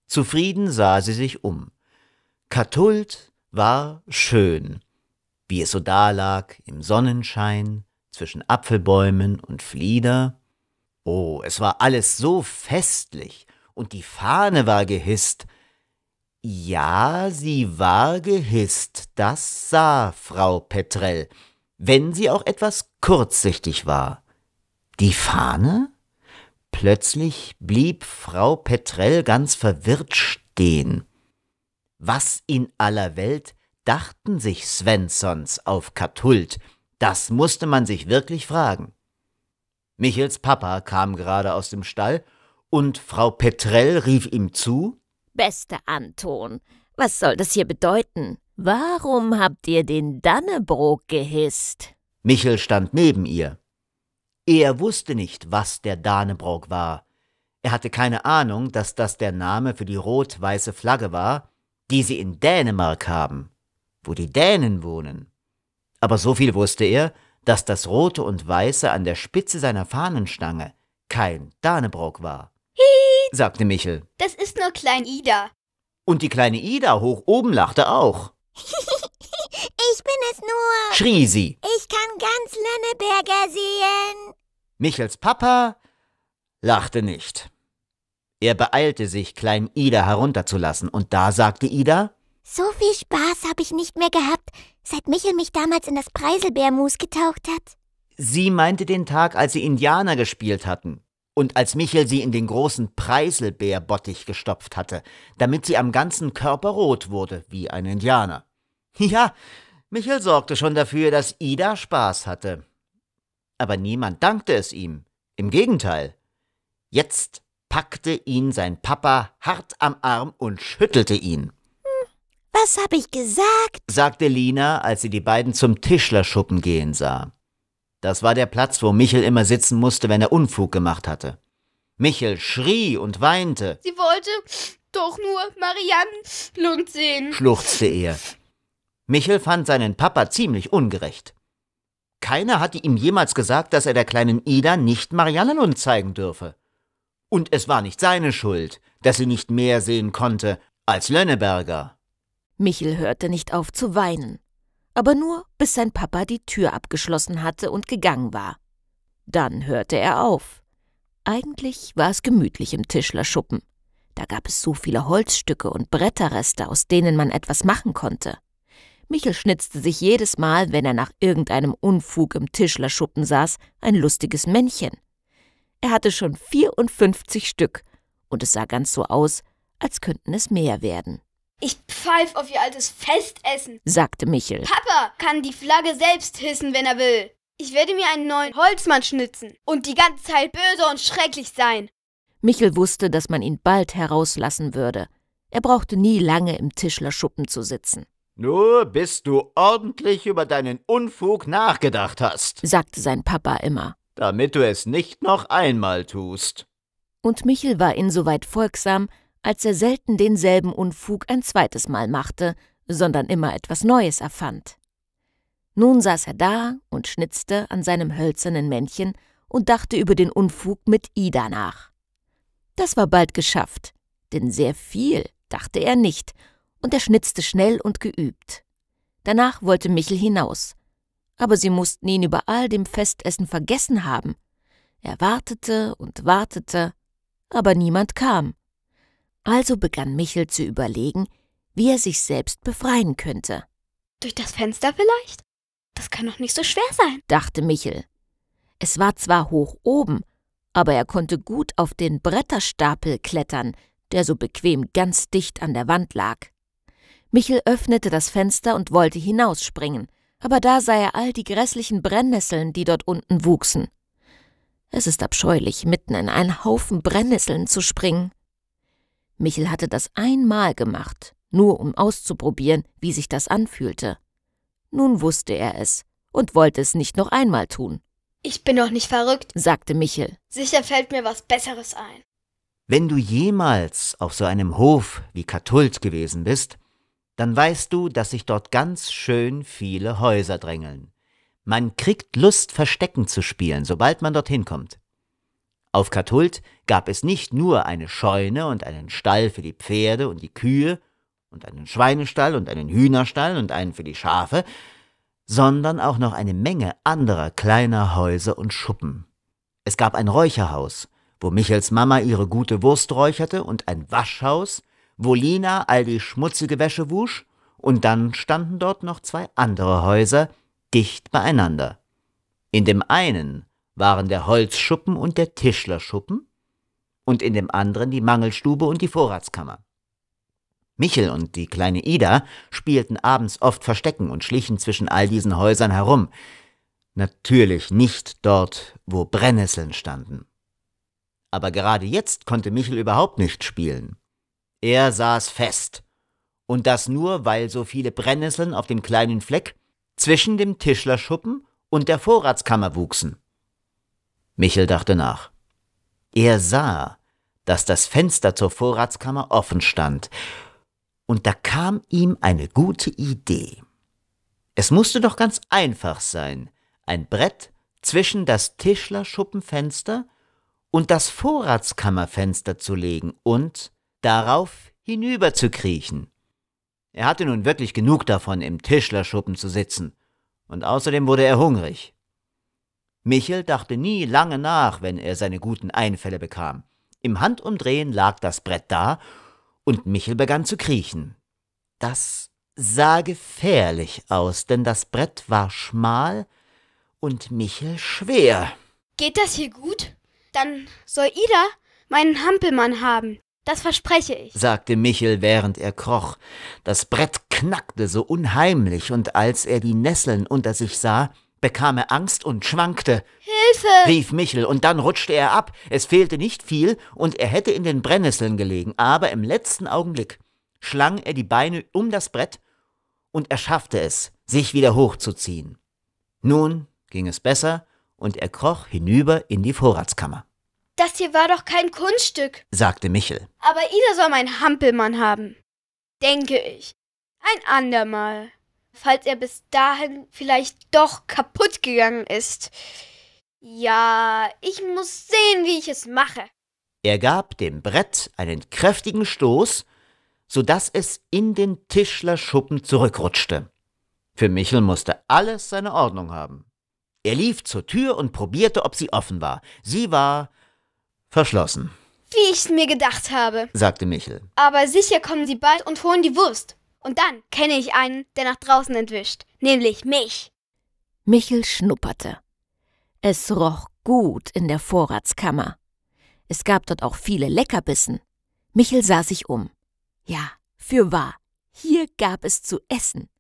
Zufrieden sah sie sich um. Kathult war schön, wie es so dalag im Sonnenschein zwischen Apfelbäumen und Flieder. Oh, es war alles so festlich, und die Fahne war gehisst, ja, sie war gehisst, das sah Frau Petrell, wenn sie auch etwas kurzsichtig war. Die Fahne? Plötzlich blieb Frau Petrell ganz verwirrt stehen. Was in aller Welt dachten sich Svenssons auf Kathult? Das musste man sich wirklich fragen. Michels Papa kam gerade aus dem Stall und Frau Petrell rief ihm zu: Beste Anton, was soll das hier bedeuten? Warum habt ihr den Dannebrog gehisst? Michel stand neben ihr. Er wusste nicht, was der Dannebrog war. Er hatte keine Ahnung, dass das der Name für die rot-weiße Flagge war, die sie in Dänemark haben, wo die Dänen wohnen. Aber so viel wusste er, dass das Rote und Weiße an der Spitze seiner Fahnenstange kein Dannebrog war. Hihi, sagte Michel. Das ist nur Klein Ida. Und die kleine Ida hoch oben lachte auch. ich bin es nur, schrie sie. Ich kann ganz Lenneberger sehen. Michels Papa lachte nicht. Er beeilte sich, Klein Ida herunterzulassen, und da sagte Ida, so viel Spaß habe ich nicht mehr gehabt, seit Michel mich damals in das Preiselbeermus getaucht hat. Sie meinte den Tag, als sie Indianer gespielt hatten und als Michel sie in den großen Preiselbeerbottich gestopft hatte, damit sie am ganzen Körper rot wurde, wie ein Indianer. Ja, Michel sorgte schon dafür, dass Ida Spaß hatte. Aber niemand dankte es ihm. Im Gegenteil. Jetzt packte ihn sein Papa hart am Arm und schüttelte ihn. Hm, was habe ich gesagt? sagte Lina, als sie die beiden zum Tischlerschuppen gehen sah. Das war der Platz, wo Michel immer sitzen musste, wenn er Unfug gemacht hatte. Michel schrie und weinte. Sie wollte doch nur Marianne Lund sehen, schluchzte er. Michel fand seinen Papa ziemlich ungerecht. Keiner hatte ihm jemals gesagt, dass er der kleinen Ida nicht Marianne Lund zeigen dürfe. Und es war nicht seine Schuld, dass sie nicht mehr sehen konnte als Lönneberger. Michel hörte nicht auf zu weinen aber nur bis sein Papa die Tür abgeschlossen hatte und gegangen war. Dann hörte er auf. Eigentlich war es gemütlich im Tischlerschuppen. Da gab es so viele Holzstücke und Bretterreste, aus denen man etwas machen konnte. Michel schnitzte sich jedes Mal, wenn er nach irgendeinem Unfug im Tischlerschuppen saß, ein lustiges Männchen. Er hatte schon 54 Stück, und es sah ganz so aus, als könnten es mehr werden. Ich pfeif auf ihr altes Festessen, sagte Michel. Papa kann die Flagge selbst hissen, wenn er will. Ich werde mir einen neuen Holzmann schnitzen und die ganze Zeit böse und schrecklich sein. Michel wusste, dass man ihn bald herauslassen würde. Er brauchte nie lange im Tischlerschuppen zu sitzen. Nur bis du ordentlich über deinen Unfug nachgedacht hast, sagte sein Papa immer. Damit du es nicht noch einmal tust. Und Michel war insoweit folgsam, als er selten denselben Unfug ein zweites Mal machte, sondern immer etwas Neues erfand. Nun saß er da und schnitzte an seinem hölzernen Männchen und dachte über den Unfug mit Ida nach. Das war bald geschafft, denn sehr viel dachte er nicht, und er schnitzte schnell und geübt. Danach wollte Michel hinaus, aber sie mussten ihn über all dem Festessen vergessen haben. Er wartete und wartete, aber niemand kam. Also begann Michel zu überlegen, wie er sich selbst befreien könnte. Durch das Fenster vielleicht? Das kann doch nicht so schwer sein, dachte Michel. Es war zwar hoch oben, aber er konnte gut auf den Bretterstapel klettern, der so bequem ganz dicht an der Wand lag. Michel öffnete das Fenster und wollte hinausspringen, aber da sah er all die grässlichen Brennnesseln, die dort unten wuchsen. Es ist abscheulich, mitten in einen Haufen Brennnesseln zu springen. Michel hatte das einmal gemacht, nur um auszuprobieren, wie sich das anfühlte. Nun wusste er es und wollte es nicht noch einmal tun. Ich bin doch nicht verrückt, sagte Michel. Sicher fällt mir was Besseres ein. Wenn du jemals auf so einem Hof wie Kathult gewesen bist, dann weißt du, dass sich dort ganz schön viele Häuser drängeln. Man kriegt Lust, Verstecken zu spielen, sobald man dorthin kommt. Auf Kathult gab es nicht nur eine Scheune und einen Stall für die Pferde und die Kühe und einen Schweinestall und einen Hühnerstall und einen für die Schafe, sondern auch noch eine Menge anderer kleiner Häuser und Schuppen. Es gab ein Räucherhaus, wo Michels Mama ihre gute Wurst räucherte und ein Waschhaus, wo Lina all die schmutzige Wäsche wusch, und dann standen dort noch zwei andere Häuser dicht beieinander. In dem einen waren der Holzschuppen und der Tischlerschuppen und in dem anderen die Mangelstube und die Vorratskammer. Michel und die kleine Ida spielten abends oft Verstecken und schlichen zwischen all diesen Häusern herum. Natürlich nicht dort, wo Brennnesseln standen. Aber gerade jetzt konnte Michel überhaupt nicht spielen. Er saß fest. Und das nur, weil so viele Brennnesseln auf dem kleinen Fleck zwischen dem Tischlerschuppen und der Vorratskammer wuchsen. Michel dachte nach. Er sah, dass das Fenster zur Vorratskammer offen stand, und da kam ihm eine gute Idee. Es musste doch ganz einfach sein, ein Brett zwischen das Tischlerschuppenfenster und das Vorratskammerfenster zu legen und darauf hinüberzukriechen. Er hatte nun wirklich genug davon, im Tischlerschuppen zu sitzen, und außerdem wurde er hungrig. Michel dachte nie lange nach, wenn er seine guten Einfälle bekam. Im Handumdrehen lag das Brett da, und Michel begann zu kriechen. Das sah gefährlich aus, denn das Brett war schmal und Michel schwer. Geht das hier gut? Dann soll Ida meinen Hampelmann haben. Das verspreche ich, sagte Michel, während er kroch. Das Brett knackte so unheimlich, und als er die Nesseln unter sich sah, bekam er Angst und schwankte. Hilfe! rief Michel, und dann rutschte er ab. Es fehlte nicht viel, und er hätte in den Brennnesseln gelegen, aber im letzten Augenblick schlang er die Beine um das Brett, und er schaffte es, sich wieder hochzuziehen. Nun ging es besser, und er kroch hinüber in die Vorratskammer. Das hier war doch kein Kunststück, sagte Michel. Aber Ida soll meinen Hampelmann haben. Denke ich. Ein andermal falls er bis dahin vielleicht doch kaputt gegangen ist. Ja, ich muss sehen, wie ich es mache. Er gab dem Brett einen kräftigen Stoß, sodass es in den Tischlerschuppen zurückrutschte. Für Michel musste alles seine Ordnung haben. Er lief zur Tür und probierte, ob sie offen war. Sie war verschlossen. Wie ich es mir gedacht habe, sagte Michel. Aber sicher kommen sie bald und holen die Wurst. Und dann kenne ich einen, der nach draußen entwischt, nämlich mich. Michel schnupperte. Es roch gut in der Vorratskammer. Es gab dort auch viele Leckerbissen. Michel sah sich um. Ja, fürwahr, hier gab es zu essen.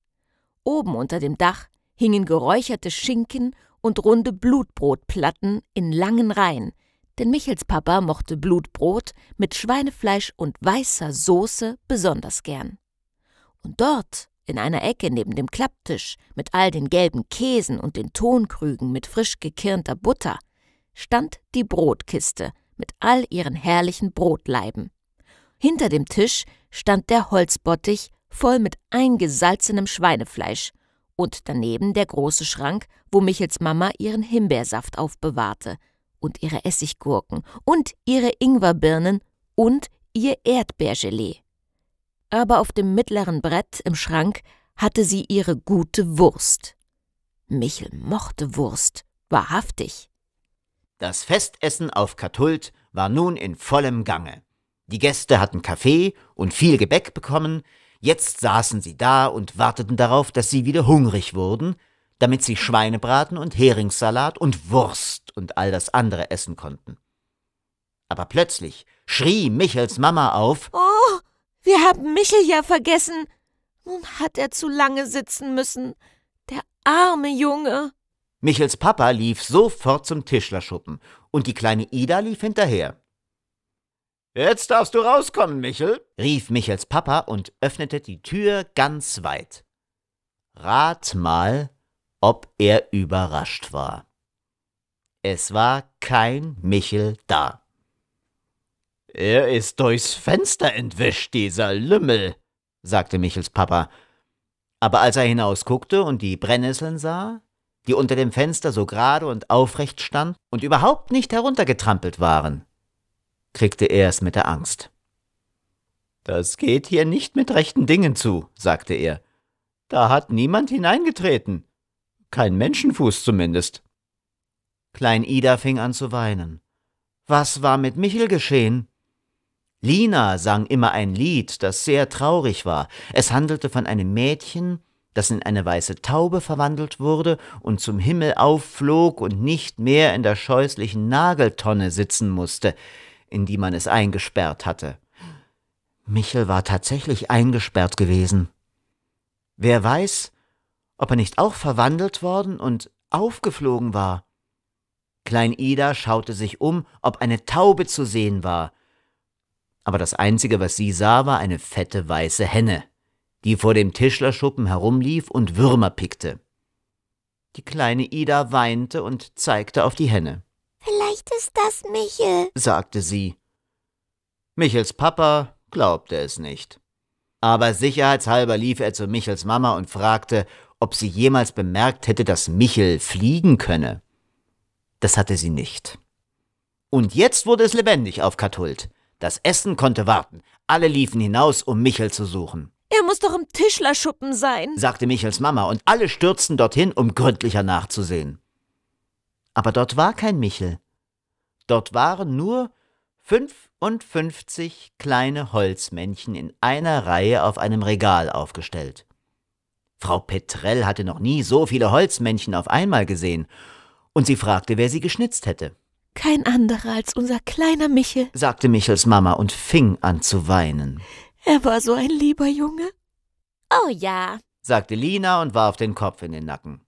Oben unter dem Dach hingen geräucherte Schinken und runde Blutbrotplatten in langen Reihen, denn Michels Papa mochte Blutbrot mit Schweinefleisch und weißer Soße besonders gern. Und dort, in einer Ecke neben dem Klapptisch, mit all den gelben Käsen und den Tonkrügen mit frisch gekirnter Butter, stand die Brotkiste mit all ihren herrlichen Brotleiben. Hinter dem Tisch stand der Holzbottich voll mit eingesalzenem Schweinefleisch und daneben der große Schrank, wo Michels Mama ihren Himbeersaft aufbewahrte und ihre Essiggurken und ihre Ingwerbirnen und ihr Erdbeergelee aber auf dem mittleren Brett im Schrank hatte sie ihre gute Wurst. Michel mochte Wurst, wahrhaftig. Das Festessen auf Kathult war nun in vollem Gange. Die Gäste hatten Kaffee und viel Gebäck bekommen, jetzt saßen sie da und warteten darauf, dass sie wieder hungrig wurden, damit sie Schweinebraten und Heringssalat und Wurst und all das andere essen konnten. Aber plötzlich schrie Michels Mama auf Oh, wir haben Michel ja vergessen. Nun hat er zu lange sitzen müssen. Der arme Junge. Michels Papa lief sofort zum Tischlerschuppen und die kleine Ida lief hinterher. Jetzt darfst du rauskommen, Michel, rief Michels Papa und öffnete die Tür ganz weit. Rat mal, ob er überrascht war. Es war kein Michel da. Er ist durchs Fenster entwischt, dieser Lümmel, sagte Michels Papa. Aber als er hinausguckte und die Brennnesseln sah, die unter dem Fenster so gerade und aufrecht standen und überhaupt nicht heruntergetrampelt waren, kriegte er es mit der Angst. Das geht hier nicht mit rechten Dingen zu, sagte er. Da hat niemand hineingetreten. Kein Menschenfuß zumindest. Klein Ida fing an zu weinen. Was war mit Michel geschehen? Lina sang immer ein Lied, das sehr traurig war. Es handelte von einem Mädchen, das in eine weiße Taube verwandelt wurde und zum Himmel aufflog und nicht mehr in der scheußlichen Nageltonne sitzen musste, in die man es eingesperrt hatte. Michel war tatsächlich eingesperrt gewesen. Wer weiß, ob er nicht auch verwandelt worden und aufgeflogen war. Klein Ida schaute sich um, ob eine Taube zu sehen war aber das Einzige, was sie sah, war eine fette weiße Henne, die vor dem Tischlerschuppen herumlief und Würmer pickte. Die kleine Ida weinte und zeigte auf die Henne. Vielleicht ist das Michel, sagte sie. Michels Papa glaubte es nicht. Aber sicherheitshalber lief er zu Michels Mama und fragte, ob sie jemals bemerkt hätte, dass Michel fliegen könne. Das hatte sie nicht. Und jetzt wurde es lebendig auf Kathult. Das Essen konnte warten. Alle liefen hinaus, um Michel zu suchen. Er muss doch im Tischlerschuppen sein, sagte Michels Mama, und alle stürzten dorthin, um gründlicher nachzusehen. Aber dort war kein Michel. Dort waren nur 55 kleine Holzmännchen in einer Reihe auf einem Regal aufgestellt. Frau Petrell hatte noch nie so viele Holzmännchen auf einmal gesehen, und sie fragte, wer sie geschnitzt hätte. Kein anderer als unser kleiner Michel, sagte Michels Mama und fing an zu weinen. Er war so ein lieber Junge. Oh ja, sagte Lina und warf den Kopf in den Nacken.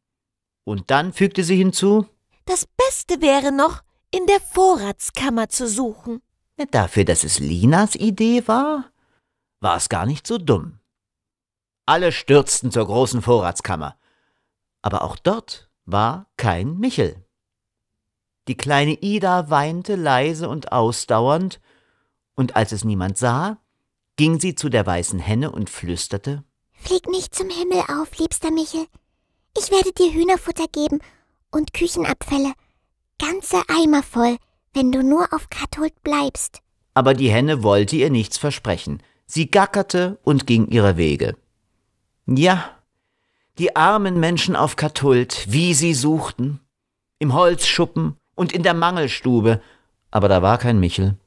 Und dann fügte sie hinzu Das Beste wäre noch, in der Vorratskammer zu suchen. Dafür, dass es Linas Idee war, war es gar nicht so dumm. Alle stürzten zur großen Vorratskammer. Aber auch dort war kein Michel. Die kleine Ida weinte leise und ausdauernd, und als es niemand sah, ging sie zu der weißen Henne und flüsterte Flieg nicht zum Himmel auf, liebster Michel. Ich werde dir Hühnerfutter geben und Küchenabfälle, ganze Eimer voll, wenn du nur auf Kathold bleibst. Aber die Henne wollte ihr nichts versprechen. Sie gackerte und ging ihre Wege. Ja, die armen Menschen auf Kathult, wie sie suchten. Im Holzschuppen, und in der Mangelstube, aber da war kein Michel.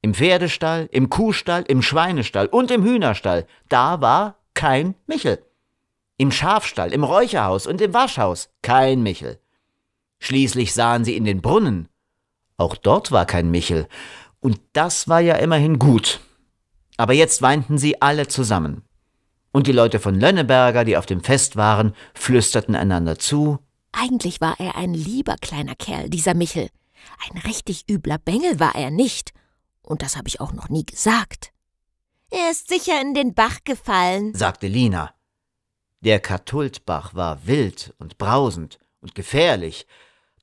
Im Pferdestall, im Kuhstall, im Schweinestall und im Hühnerstall, da war kein Michel. Im Schafstall, im Räucherhaus und im Waschhaus, kein Michel. Schließlich sahen sie in den Brunnen. Auch dort war kein Michel. Und das war ja immerhin gut. Aber jetzt weinten sie alle zusammen. Und die Leute von Lönneberger, die auf dem Fest waren, flüsterten einander zu, eigentlich war er ein lieber kleiner Kerl, dieser Michel. Ein richtig übler Bengel war er nicht. Und das habe ich auch noch nie gesagt. Er ist sicher in den Bach gefallen, sagte Lina. Der Katultbach war wild und brausend und gefährlich.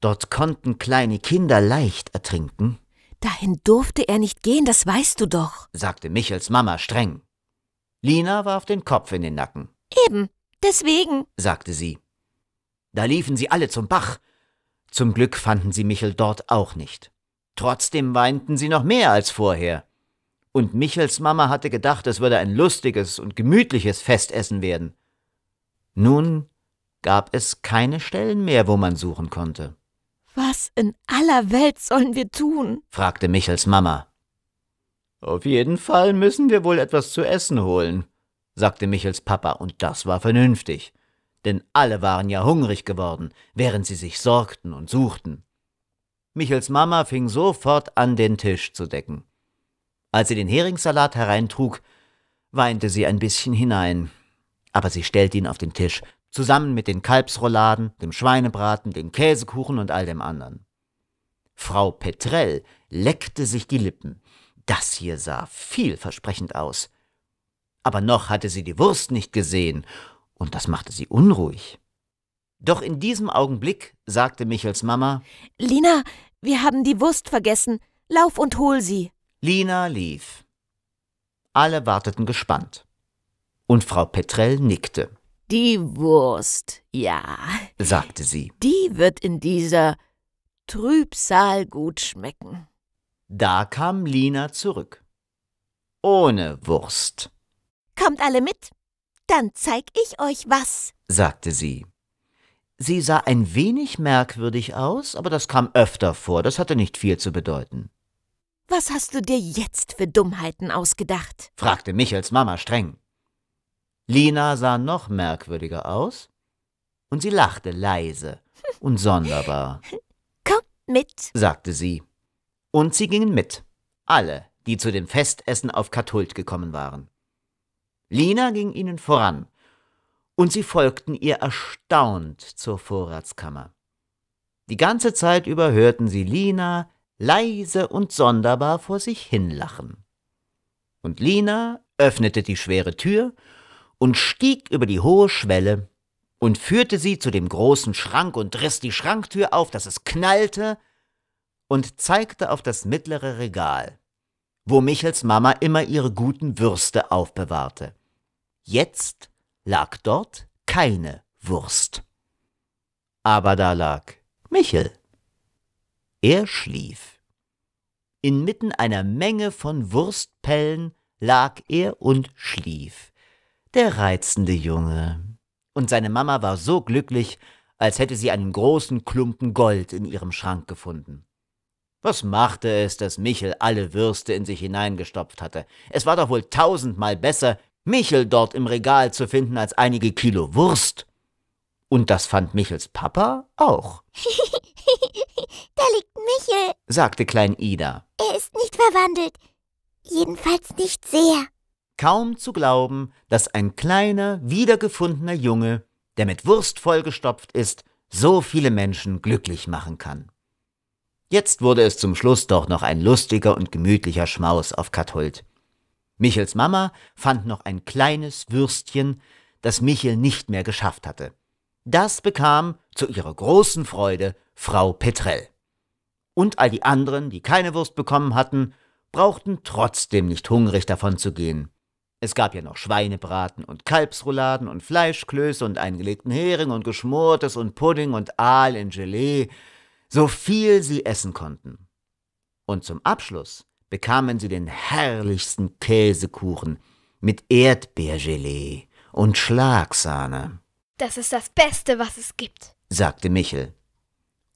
Dort konnten kleine Kinder leicht ertrinken. Dahin durfte er nicht gehen, das weißt du doch, sagte Michels Mama streng. Lina warf den Kopf in den Nacken. Eben, deswegen, sagte sie. Da liefen sie alle zum Bach. Zum Glück fanden sie Michel dort auch nicht. Trotzdem weinten sie noch mehr als vorher. Und Michels Mama hatte gedacht, es würde ein lustiges und gemütliches Festessen werden. Nun gab es keine Stellen mehr, wo man suchen konnte. Was in aller Welt sollen wir tun? fragte Michels Mama. Auf jeden Fall müssen wir wohl etwas zu essen holen, sagte Michels Papa, und das war vernünftig denn alle waren ja hungrig geworden, während sie sich sorgten und suchten. Michels Mama fing sofort an, den Tisch zu decken. Als sie den Heringssalat hereintrug, weinte sie ein bisschen hinein, aber sie stellte ihn auf den Tisch, zusammen mit den Kalbsrolladen, dem Schweinebraten, dem Käsekuchen und all dem anderen. Frau Petrell leckte sich die Lippen. Das hier sah vielversprechend aus. Aber noch hatte sie die Wurst nicht gesehen und das machte sie unruhig. Doch in diesem Augenblick sagte Michels Mama Lina, wir haben die Wurst vergessen. Lauf und hol sie. Lina lief. Alle warteten gespannt. Und Frau Petrell nickte. Die Wurst, ja, sagte sie. Die wird in dieser Trübsal gut schmecken. Da kam Lina zurück. Ohne Wurst. Kommt alle mit, dann zeig ich euch was, sagte sie. Sie sah ein wenig merkwürdig aus, aber das kam öfter vor, das hatte nicht viel zu bedeuten. Was hast du dir jetzt für Dummheiten ausgedacht? fragte Michels Mama streng. Lina sah noch merkwürdiger aus und sie lachte leise und sonderbar. Kommt mit, sagte sie. Und sie gingen mit. Alle, die zu dem Festessen auf Kathult gekommen waren. Lina ging ihnen voran, und sie folgten ihr erstaunt zur Vorratskammer. Die ganze Zeit über hörten sie Lina leise und sonderbar vor sich hinlachen. Und Lina öffnete die schwere Tür und stieg über die hohe Schwelle und führte sie zu dem großen Schrank und riss die Schranktür auf, dass es knallte, und zeigte auf das mittlere Regal, wo Michels Mama immer ihre guten Würste aufbewahrte. Jetzt lag dort keine Wurst. Aber da lag Michel. Er schlief. Inmitten einer Menge von Wurstpellen lag er und schlief. Der reizende Junge. Und seine Mama war so glücklich, als hätte sie einen großen Klumpen Gold in ihrem Schrank gefunden. Was machte es, dass Michel alle Würste in sich hineingestopft hatte? Es war doch wohl tausendmal besser, Michel dort im Regal zu finden als einige Kilo Wurst. Und das fand Michels Papa auch. da liegt Michel, sagte Klein Ida. Er ist nicht verwandelt. Jedenfalls nicht sehr. Kaum zu glauben, dass ein kleiner, wiedergefundener Junge, der mit Wurst vollgestopft ist, so viele Menschen glücklich machen kann. Jetzt wurde es zum Schluss doch noch ein lustiger und gemütlicher Schmaus auf Kathult. Michels Mama fand noch ein kleines Würstchen, das Michel nicht mehr geschafft hatte. Das bekam, zu ihrer großen Freude, Frau Petrell. Und all die anderen, die keine Wurst bekommen hatten, brauchten trotzdem nicht hungrig davon zu gehen. Es gab ja noch Schweinebraten und Kalbsrouladen und Fleischklöße und eingelegten Hering und Geschmortes und Pudding und Aal in Gelee, so viel sie essen konnten. Und zum Abschluss bekamen sie den herrlichsten Käsekuchen mit Erdbeergelee und Schlagsahne. Das ist das Beste, was es gibt, sagte Michel.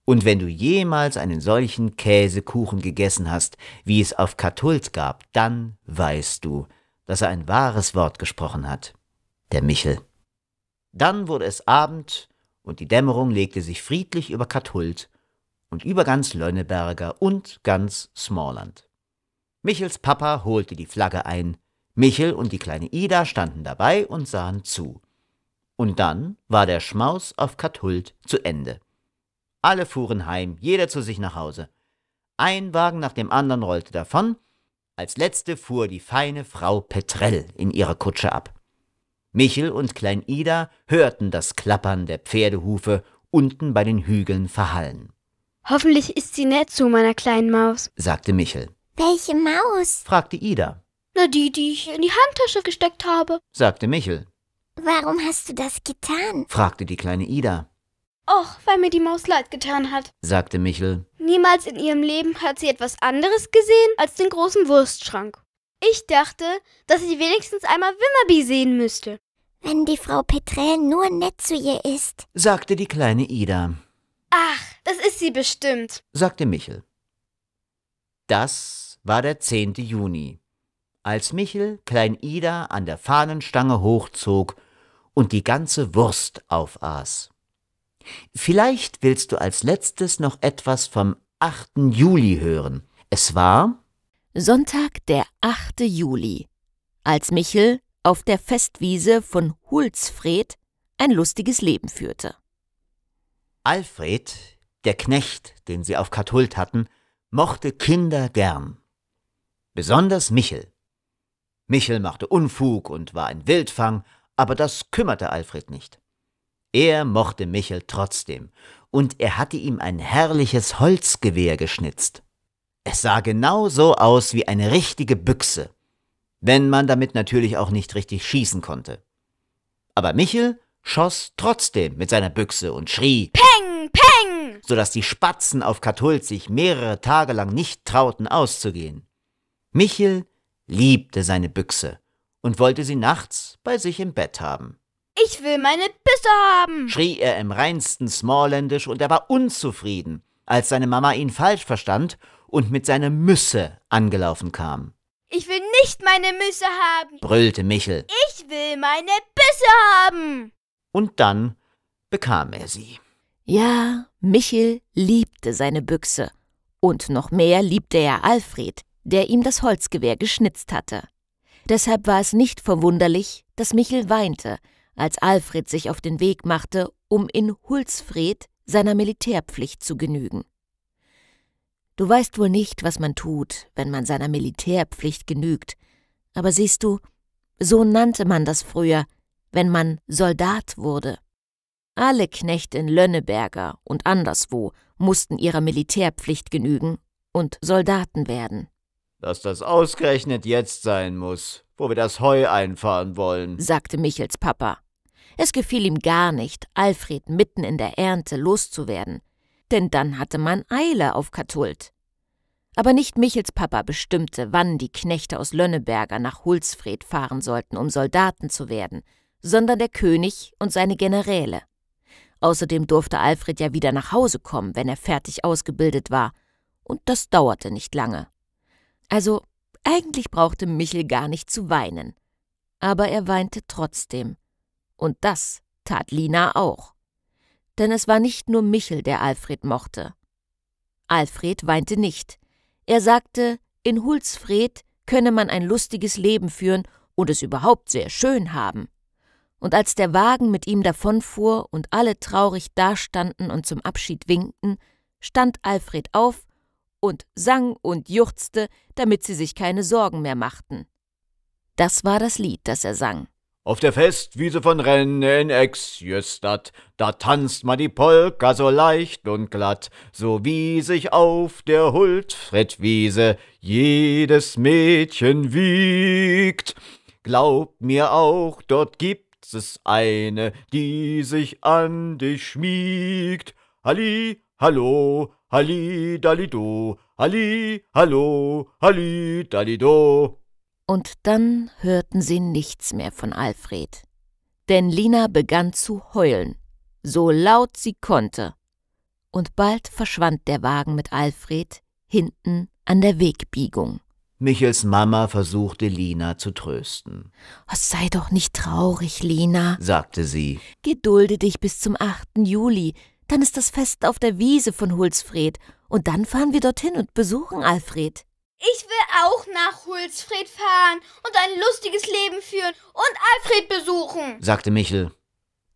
Und wenn du jemals einen solchen Käsekuchen gegessen hast, wie es auf Kathult gab, dann weißt du, dass er ein wahres Wort gesprochen hat, der Michel. Dann wurde es Abend, und die Dämmerung legte sich friedlich über Kathult und über ganz Lönneberger und ganz Smallland. Michels Papa holte die Flagge ein. Michel und die kleine Ida standen dabei und sahen zu. Und dann war der Schmaus auf Kathult zu Ende. Alle fuhren heim, jeder zu sich nach Hause. Ein Wagen nach dem anderen rollte davon, als letzte fuhr die feine Frau Petrell in ihre Kutsche ab. Michel und Klein Ida hörten das Klappern der Pferdehufe unten bei den Hügeln verhallen. Hoffentlich ist sie nett zu meiner kleinen Maus, sagte Michel. Welche Maus? fragte Ida. Na, die, die ich in die Handtasche gesteckt habe, sagte Michel. Warum hast du das getan? fragte die kleine Ida. Och, weil mir die Maus leid getan hat, sagte Michel. Niemals in ihrem Leben hat sie etwas anderes gesehen als den großen Wurstschrank. Ich dachte, dass sie wenigstens einmal Wimmerby sehen müsste. Wenn die Frau Petrell nur nett zu ihr ist, sagte die kleine Ida. Ach, das ist sie bestimmt, sagte Michel. Das war der 10. Juni, als Michel Klein-Ida an der Fahnenstange hochzog und die ganze Wurst aufaß. Vielleicht willst du als letztes noch etwas vom 8. Juli hören. Es war Sonntag, der 8. Juli, als Michel auf der Festwiese von Hulsfred ein lustiges Leben führte. Alfred, der Knecht, den sie auf Kathult hatten, mochte Kinder gern besonders Michel. Michel machte Unfug und war ein Wildfang, aber das kümmerte Alfred nicht. Er mochte Michel trotzdem, und er hatte ihm ein herrliches Holzgewehr geschnitzt. Es sah genau so aus wie eine richtige Büchse, wenn man damit natürlich auch nicht richtig schießen konnte. Aber Michel schoss trotzdem mit seiner Büchse und schrie Peng, Peng, sodass die Spatzen auf Kathult sich mehrere Tage lang nicht trauten auszugehen. Michel liebte seine Büchse und wollte sie nachts bei sich im Bett haben. Ich will meine Büchse haben, schrie er im reinsten Smalländisch und er war unzufrieden, als seine Mama ihn falsch verstand und mit seiner Müsse angelaufen kam. Ich will nicht meine Müsse haben, brüllte Michel. Ich will meine Büchse haben. Und dann bekam er sie. Ja, Michel liebte seine Büchse. Und noch mehr liebte er Alfred, der ihm das Holzgewehr geschnitzt hatte. Deshalb war es nicht verwunderlich, dass Michel weinte, als Alfred sich auf den Weg machte, um in Hulsfred seiner Militärpflicht zu genügen. Du weißt wohl nicht, was man tut, wenn man seiner Militärpflicht genügt, aber siehst du, so nannte man das früher, wenn man Soldat wurde. Alle Knechte in Lönneberger und anderswo mussten ihrer Militärpflicht genügen und Soldaten werden dass das ausgerechnet jetzt sein muss, wo wir das Heu einfahren wollen, sagte Michels Papa. Es gefiel ihm gar nicht, Alfred mitten in der Ernte loszuwerden, denn dann hatte man Eile auf Kathult. Aber nicht Michels Papa bestimmte, wann die Knechte aus Lönneberger nach Hulsfred fahren sollten, um Soldaten zu werden, sondern der König und seine Generäle. Außerdem durfte Alfred ja wieder nach Hause kommen, wenn er fertig ausgebildet war, und das dauerte nicht lange. Also eigentlich brauchte Michel gar nicht zu weinen. Aber er weinte trotzdem. Und das tat Lina auch. Denn es war nicht nur Michel, der Alfred mochte. Alfred weinte nicht. Er sagte, in Hulsfred könne man ein lustiges Leben führen und es überhaupt sehr schön haben. Und als der Wagen mit ihm davonfuhr und alle traurig dastanden und zum Abschied winkten, stand Alfred auf und sang und juchzte, damit sie sich keine Sorgen mehr machten. Das war das Lied, das er sang. Auf der Festwiese von Renne in Exjöstadt, da tanzt man die Polka so leicht und glatt, so wie sich auf der Huldfriedwiese jedes Mädchen wiegt. Glaub mir auch, dort gibt's es eine, die sich an dich schmiegt. Halli, hallo, Halli, Dalido, Halli, Hallo, Halli, Dalido. Und dann hörten sie nichts mehr von Alfred. Denn Lina begann zu heulen, so laut sie konnte. Und bald verschwand der Wagen mit Alfred hinten an der Wegbiegung. Michels Mama versuchte Lina zu trösten. Oh, sei doch nicht traurig, Lina, sagte sie. Gedulde dich bis zum 8. Juli, dann ist das Fest auf der Wiese von Hulsfred. Und dann fahren wir dorthin und besuchen Alfred. Ich will auch nach Hulsfred fahren und ein lustiges Leben führen und Alfred besuchen, sagte Michel.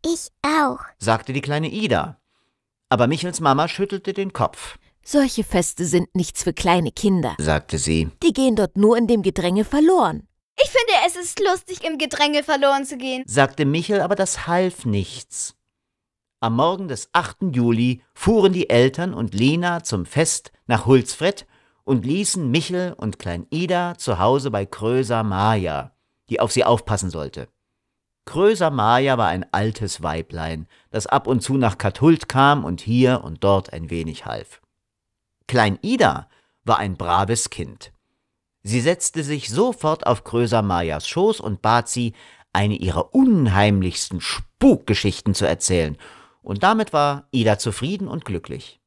Ich auch, sagte die kleine Ida. Aber Michels Mama schüttelte den Kopf. Solche Feste sind nichts für kleine Kinder, sagte sie. Die gehen dort nur in dem Gedränge verloren. Ich finde, es ist lustig, im Gedränge verloren zu gehen, sagte Michel, aber das half nichts. Am Morgen des 8. Juli fuhren die Eltern und Lina zum Fest nach Hulsfred und ließen Michel und Klein Ida zu Hause bei Kröser Maja, die auf sie aufpassen sollte. Kröser Maja war ein altes Weiblein, das ab und zu nach Kathult kam und hier und dort ein wenig half. Klein Ida war ein braves Kind. Sie setzte sich sofort auf Kröser Majas Schoß und bat sie, eine ihrer unheimlichsten Spukgeschichten zu erzählen – und damit war Ida zufrieden und glücklich.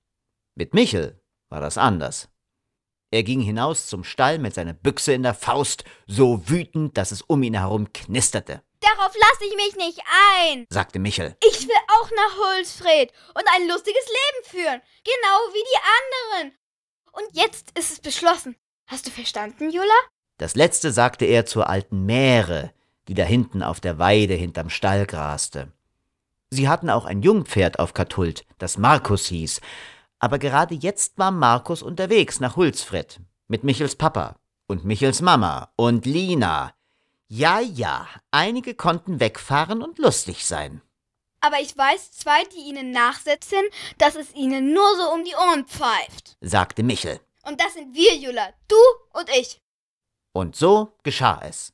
Mit Michel war das anders. Er ging hinaus zum Stall mit seiner Büchse in der Faust, so wütend, dass es um ihn herum knisterte. Darauf lasse ich mich nicht ein, sagte Michel. Ich will auch nach Hulsfred und ein lustiges Leben führen, genau wie die anderen. Und jetzt ist es beschlossen. Hast du verstanden, Jula? Das letzte sagte er zur alten Mähre, die da hinten auf der Weide hinterm Stall graste. Sie hatten auch ein Jungpferd auf Kathult, das Markus hieß. Aber gerade jetzt war Markus unterwegs nach Hulsfred. Mit Michels Papa. Und Michels Mama. Und Lina. Ja, ja, einige konnten wegfahren und lustig sein. Aber ich weiß zwei, die ihnen nachsetzen, dass es ihnen nur so um die Ohren pfeift, sagte Michel. Und das sind wir, Jula, du und ich. Und so geschah es.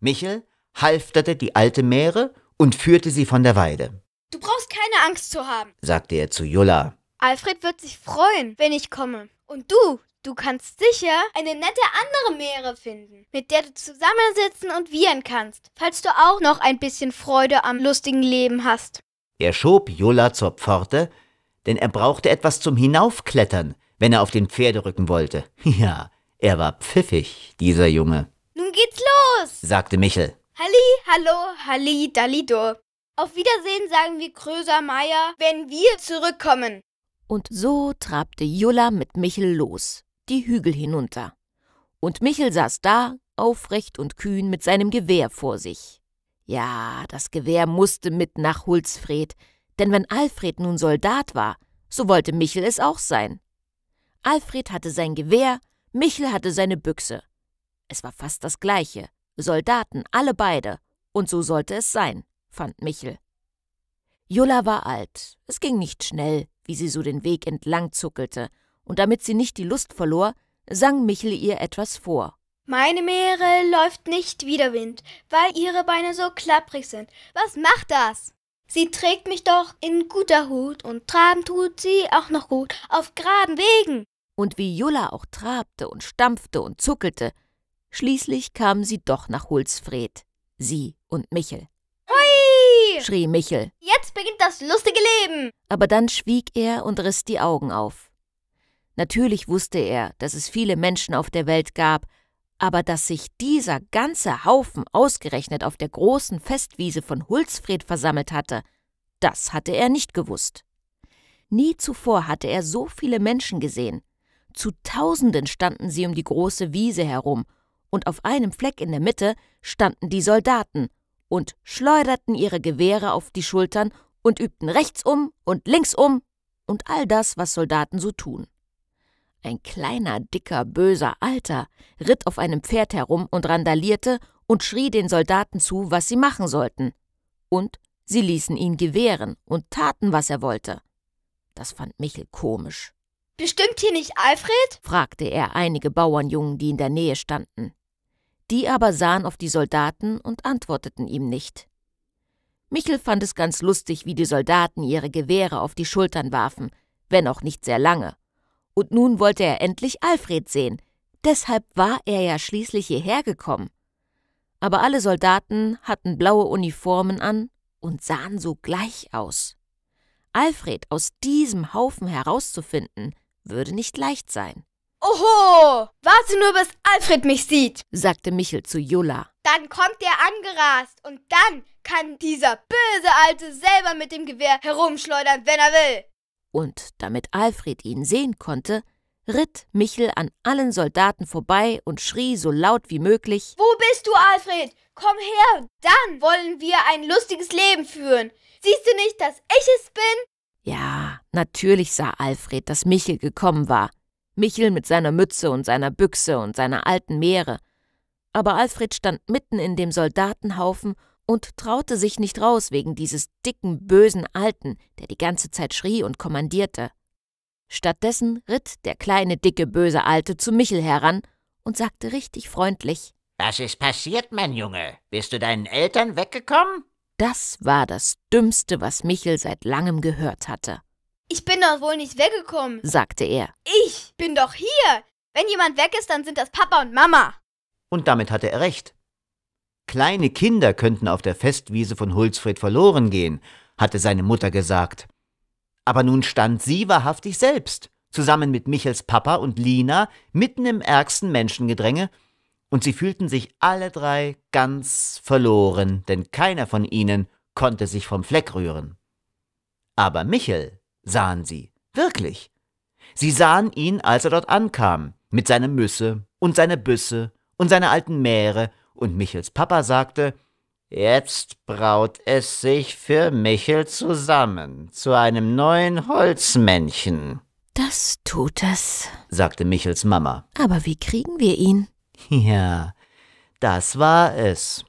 Michel halfterte die alte Mähre und führte sie von der Weide. Du brauchst keine Angst zu haben, sagte er zu Jula. Alfred wird sich freuen, wenn ich komme. Und du, du kannst sicher eine nette andere Meere finden, mit der du zusammensitzen und wiehern kannst, falls du auch noch ein bisschen Freude am lustigen Leben hast. Er schob Jula zur Pforte, denn er brauchte etwas zum Hinaufklettern, wenn er auf den Pferderücken wollte. Ja, er war pfiffig, dieser Junge. Nun geht's los, sagte Michel. Halli, hallo, halli, dalido. Auf Wiedersehen sagen wir Kröser Meier, wenn wir zurückkommen. Und so trabte Jula mit Michel los, die Hügel hinunter. Und Michel saß da, aufrecht und kühn, mit seinem Gewehr vor sich. Ja, das Gewehr musste mit nach Hulsfred, denn wenn Alfred nun Soldat war, so wollte Michel es auch sein. Alfred hatte sein Gewehr, Michel hatte seine Büchse. Es war fast das gleiche, Soldaten alle beide, und so sollte es sein fand Michel. Jula war alt, es ging nicht schnell, wie sie so den Weg entlang zuckelte, und damit sie nicht die Lust verlor, sang Michel ihr etwas vor. Meine Meere läuft nicht wie der Wind, weil ihre Beine so klapprig sind. Was macht das? Sie trägt mich doch in guter Hut und traben tut sie auch noch gut, auf geraden Wegen. Und wie Jula auch trabte und stampfte und zuckelte, schließlich kamen sie doch nach Hulsfred, sie und Michel schrie Michel. Jetzt beginnt das lustige Leben. Aber dann schwieg er und riss die Augen auf. Natürlich wusste er, dass es viele Menschen auf der Welt gab, aber dass sich dieser ganze Haufen ausgerechnet auf der großen Festwiese von Hulsfred versammelt hatte, das hatte er nicht gewusst. Nie zuvor hatte er so viele Menschen gesehen. Zu Tausenden standen sie um die große Wiese herum, und auf einem Fleck in der Mitte standen die Soldaten, und schleuderten ihre Gewehre auf die Schultern und übten rechts um und links um und all das, was Soldaten so tun. Ein kleiner, dicker, böser Alter ritt auf einem Pferd herum und randalierte und schrie den Soldaten zu, was sie machen sollten. Und sie ließen ihn gewähren und taten, was er wollte. Das fand Michel komisch. Bestimmt hier nicht Alfred? fragte er einige Bauernjungen, die in der Nähe standen. Die aber sahen auf die Soldaten und antworteten ihm nicht. Michel fand es ganz lustig, wie die Soldaten ihre Gewehre auf die Schultern warfen, wenn auch nicht sehr lange. Und nun wollte er endlich Alfred sehen, deshalb war er ja schließlich hierher gekommen. Aber alle Soldaten hatten blaue Uniformen an und sahen so gleich aus. Alfred aus diesem Haufen herauszufinden, würde nicht leicht sein. Oho, warte nur, bis Alfred mich sieht, sagte Michel zu Jola. Dann kommt er angerast und dann kann dieser böse Alte selber mit dem Gewehr herumschleudern, wenn er will. Und damit Alfred ihn sehen konnte, ritt Michel an allen Soldaten vorbei und schrie so laut wie möglich Wo bist du, Alfred? Komm her, dann wollen wir ein lustiges Leben führen. Siehst du nicht, dass ich es bin? Ja, natürlich sah Alfred, dass Michel gekommen war Michel mit seiner Mütze und seiner Büchse und seiner alten Meere. Aber Alfred stand mitten in dem Soldatenhaufen und traute sich nicht raus wegen dieses dicken, bösen Alten, der die ganze Zeit schrie und kommandierte. Stattdessen ritt der kleine, dicke, böse Alte zu Michel heran und sagte richtig freundlich Was ist passiert, mein Junge? Bist du deinen Eltern weggekommen? Das war das Dümmste, was Michel seit langem gehört hatte. Ich bin doch wohl nicht weggekommen, sagte er. Ich bin doch hier. Wenn jemand weg ist, dann sind das Papa und Mama. Und damit hatte er recht. Kleine Kinder könnten auf der Festwiese von Hulsfred verloren gehen, hatte seine Mutter gesagt. Aber nun stand sie wahrhaftig selbst, zusammen mit Michels Papa und Lina, mitten im ärgsten Menschengedränge, und sie fühlten sich alle drei ganz verloren, denn keiner von ihnen konnte sich vom Fleck rühren. Aber Michel sahen sie, wirklich. Sie sahen ihn, als er dort ankam, mit seinem Müsse und seine Büsse und seiner alten Mähre, und Michels Papa sagte, Jetzt braut es sich für Michel zusammen zu einem neuen Holzmännchen. Das tut es, sagte Michels Mama. Aber wie kriegen wir ihn? Ja, das war es.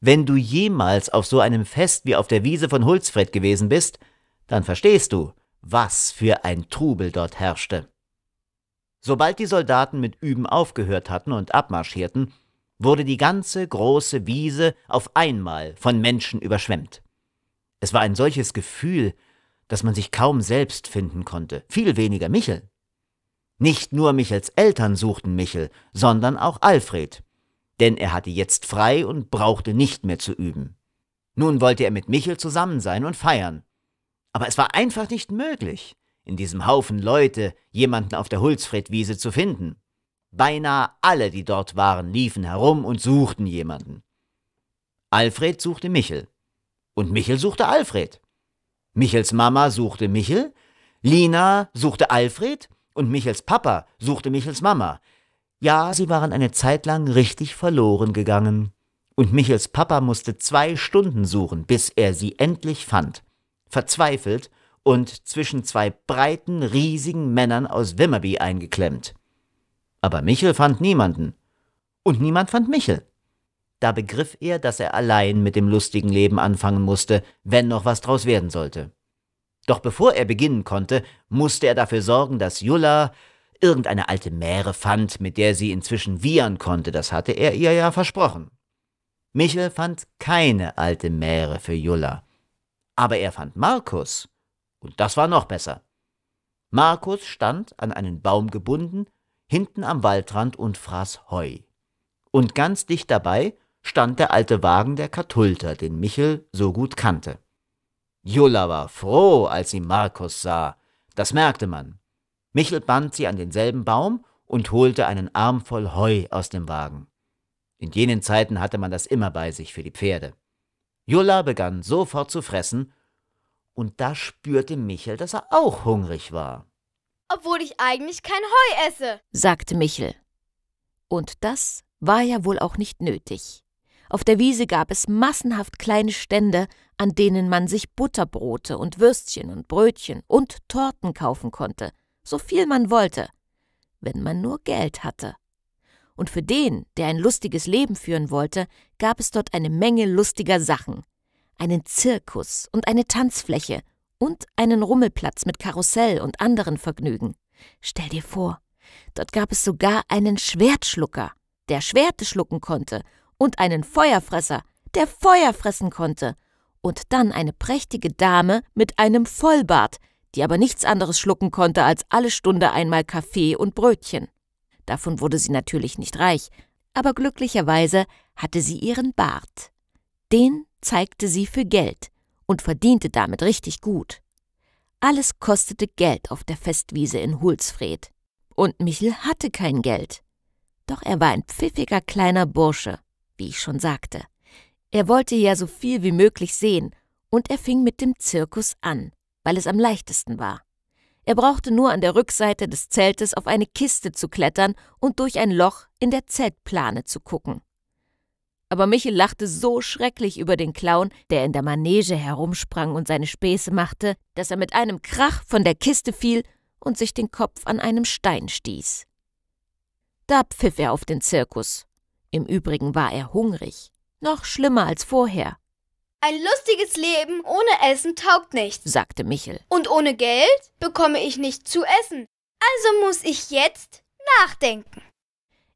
Wenn du jemals auf so einem Fest wie auf der Wiese von Hulzfred gewesen bist, dann verstehst du. Was für ein Trubel dort herrschte. Sobald die Soldaten mit Üben aufgehört hatten und abmarschierten, wurde die ganze große Wiese auf einmal von Menschen überschwemmt. Es war ein solches Gefühl, dass man sich kaum selbst finden konnte, viel weniger Michel. Nicht nur Michels Eltern suchten Michel, sondern auch Alfred, denn er hatte jetzt frei und brauchte nicht mehr zu üben. Nun wollte er mit Michel zusammen sein und feiern, aber es war einfach nicht möglich, in diesem Haufen Leute jemanden auf der Hulsfredwiese zu finden. Beinahe alle, die dort waren, liefen herum und suchten jemanden. Alfred suchte Michel. Und Michel suchte Alfred. Michels Mama suchte Michel, Lina suchte Alfred und Michels Papa suchte Michels Mama. Ja, sie waren eine Zeit lang richtig verloren gegangen. Und Michels Papa musste zwei Stunden suchen, bis er sie endlich fand verzweifelt und zwischen zwei breiten, riesigen Männern aus Wimmerby eingeklemmt. Aber Michel fand niemanden. Und niemand fand Michel. Da begriff er, dass er allein mit dem lustigen Leben anfangen musste, wenn noch was draus werden sollte. Doch bevor er beginnen konnte, musste er dafür sorgen, dass Jula irgendeine alte Mähre fand, mit der sie inzwischen wiehern konnte, das hatte er ihr ja versprochen. Michel fand keine alte Mähre für Jula aber er fand Markus, und das war noch besser. Markus stand an einen Baum gebunden, hinten am Waldrand und fraß Heu. Und ganz dicht dabei stand der alte Wagen der Katulter, den Michel so gut kannte. Jula war froh, als sie Markus sah, das merkte man. Michel band sie an denselben Baum und holte einen Arm voll Heu aus dem Wagen. In jenen Zeiten hatte man das immer bei sich für die Pferde. Jula begann sofort zu fressen, und da spürte Michel, dass er auch hungrig war. Obwohl ich eigentlich kein Heu esse, sagte Michel. Und das war ja wohl auch nicht nötig. Auf der Wiese gab es massenhaft kleine Stände, an denen man sich Butterbrote und Würstchen und Brötchen und Torten kaufen konnte, so viel man wollte, wenn man nur Geld hatte und für den, der ein lustiges Leben führen wollte, gab es dort eine Menge lustiger Sachen. Einen Zirkus und eine Tanzfläche und einen Rummelplatz mit Karussell und anderen Vergnügen. Stell dir vor, dort gab es sogar einen Schwertschlucker, der Schwerte schlucken konnte, und einen Feuerfresser, der Feuer fressen konnte, und dann eine prächtige Dame mit einem Vollbart, die aber nichts anderes schlucken konnte als alle Stunde einmal Kaffee und Brötchen. Davon wurde sie natürlich nicht reich, aber glücklicherweise hatte sie ihren Bart. Den zeigte sie für Geld und verdiente damit richtig gut. Alles kostete Geld auf der Festwiese in Hulsfred. Und Michel hatte kein Geld. Doch er war ein pfiffiger kleiner Bursche, wie ich schon sagte. Er wollte ja so viel wie möglich sehen, und er fing mit dem Zirkus an, weil es am leichtesten war. Er brauchte nur an der Rückseite des Zeltes auf eine Kiste zu klettern und durch ein Loch in der Zeltplane zu gucken. Aber Michel lachte so schrecklich über den Clown, der in der Manege herumsprang und seine Späße machte, dass er mit einem Krach von der Kiste fiel und sich den Kopf an einem Stein stieß. Da pfiff er auf den Zirkus. Im Übrigen war er hungrig, noch schlimmer als vorher. Ein lustiges Leben ohne Essen taugt nicht, sagte Michel. Und ohne Geld bekomme ich nicht zu essen. Also muss ich jetzt nachdenken.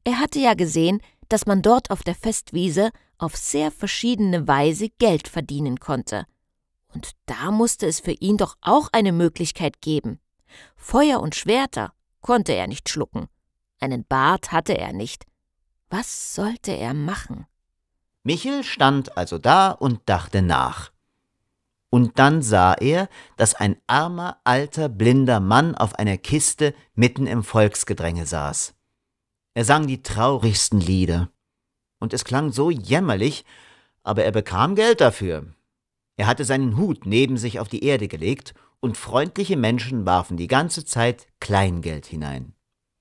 Er hatte ja gesehen, dass man dort auf der Festwiese auf sehr verschiedene Weise Geld verdienen konnte. Und da musste es für ihn doch auch eine Möglichkeit geben. Feuer und Schwerter konnte er nicht schlucken. Einen Bart hatte er nicht. Was sollte er machen? Michel stand also da und dachte nach. Und dann sah er, dass ein armer, alter, blinder Mann auf einer Kiste mitten im Volksgedränge saß. Er sang die traurigsten Lieder. Und es klang so jämmerlich, aber er bekam Geld dafür. Er hatte seinen Hut neben sich auf die Erde gelegt und freundliche Menschen warfen die ganze Zeit Kleingeld hinein.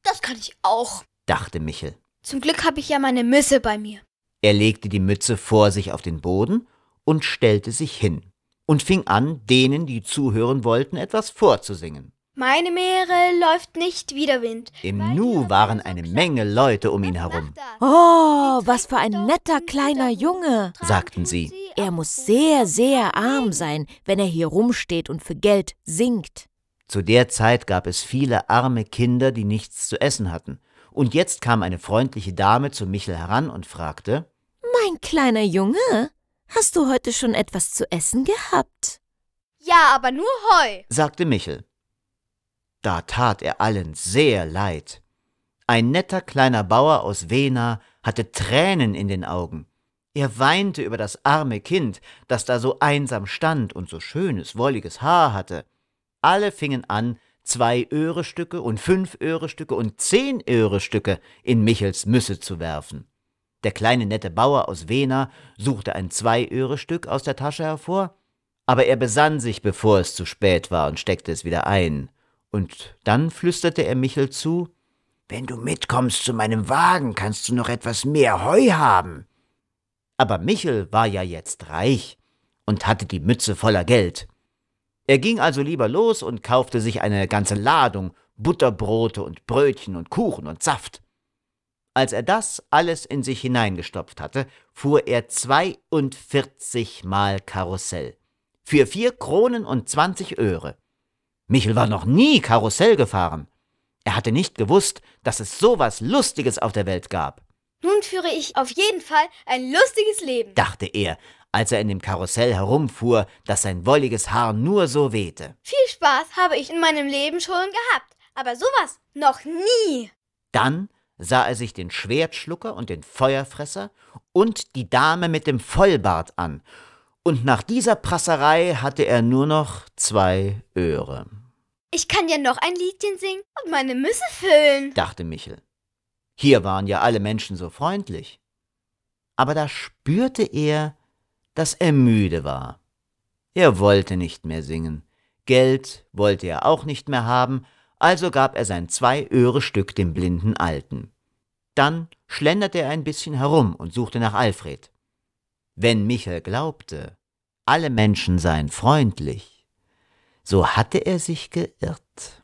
Das kann ich auch, dachte Michel. Zum Glück habe ich ja meine Müsse bei mir. Er legte die Mütze vor sich auf den Boden und stellte sich hin und fing an, denen, die zuhören wollten, etwas vorzusingen. Meine Meere läuft nicht wie der Wind. Im Nu waren eine Menge Leute um ihn herum. Oh, was für ein netter kleiner Junge, sagten sie. Er muss sehr, sehr arm sein, wenn er hier rumsteht und für Geld singt. Zu der Zeit gab es viele arme Kinder, die nichts zu essen hatten und jetzt kam eine freundliche Dame zu Michel heran und fragte Mein kleiner Junge, hast du heute schon etwas zu essen gehabt? Ja, aber nur Heu, sagte Michel. Da tat er allen sehr leid. Ein netter kleiner Bauer aus Wena hatte Tränen in den Augen. Er weinte über das arme Kind, das da so einsam stand und so schönes, wolliges Haar hatte. Alle fingen an, zwei Öhrestücke und fünf Öhrestücke und zehn Öhrestücke in Michels Müsse zu werfen. Der kleine nette Bauer aus Wena suchte ein Zwei-Öhrestück aus der Tasche hervor, aber er besann sich, bevor es zu spät war, und steckte es wieder ein. Und dann flüsterte er Michel zu Wenn du mitkommst zu meinem Wagen, kannst du noch etwas mehr Heu haben. Aber Michel war ja jetzt reich und hatte die Mütze voller Geld. Er ging also lieber los und kaufte sich eine ganze Ladung Butterbrote und Brötchen und Kuchen und Saft. Als er das alles in sich hineingestopft hatte, fuhr er 42 Mal Karussell. Für vier Kronen und 20 Öre. Michel war noch nie Karussell gefahren. Er hatte nicht gewusst, dass es so was Lustiges auf der Welt gab. Nun führe ich auf jeden Fall ein lustiges Leben, dachte er, als er in dem Karussell herumfuhr, dass sein wolliges Haar nur so wehte. Viel Spaß habe ich in meinem Leben schon gehabt, aber sowas noch nie. Dann sah er sich den Schwertschlucker und den Feuerfresser und die Dame mit dem Vollbart an, und nach dieser Prasserei hatte er nur noch zwei Öhre. Ich kann ja noch ein Liedchen singen und meine Müsse füllen, dachte Michel. Hier waren ja alle Menschen so freundlich. Aber da spürte er, dass er müde war. Er wollte nicht mehr singen, Geld wollte er auch nicht mehr haben, also gab er sein zwei Öre Stück dem blinden Alten. Dann schlenderte er ein bisschen herum und suchte nach Alfred. Wenn Michel glaubte, alle Menschen seien freundlich, so hatte er sich geirrt.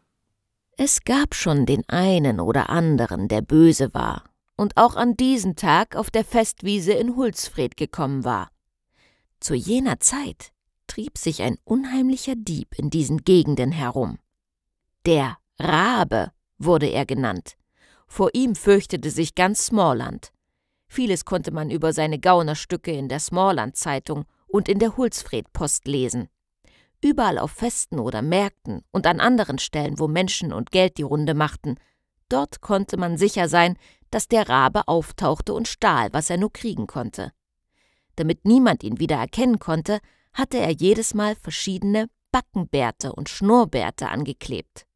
Es gab schon den einen oder anderen, der böse war und auch an diesen Tag auf der Festwiese in Hulsfred gekommen war. Zu jener Zeit trieb sich ein unheimlicher Dieb in diesen Gegenden herum. Der Rabe wurde er genannt. Vor ihm fürchtete sich ganz Smallland. Vieles konnte man über seine Gaunerstücke in der Smallland-Zeitung und in der Hulsfred-Post lesen. Überall auf Festen oder Märkten und an anderen Stellen, wo Menschen und Geld die Runde machten, dort konnte man sicher sein, dass der Rabe auftauchte und stahl, was er nur kriegen konnte. Damit niemand ihn wieder erkennen konnte, hatte er jedes Mal verschiedene Backenbärte und Schnurrbärte angeklebt.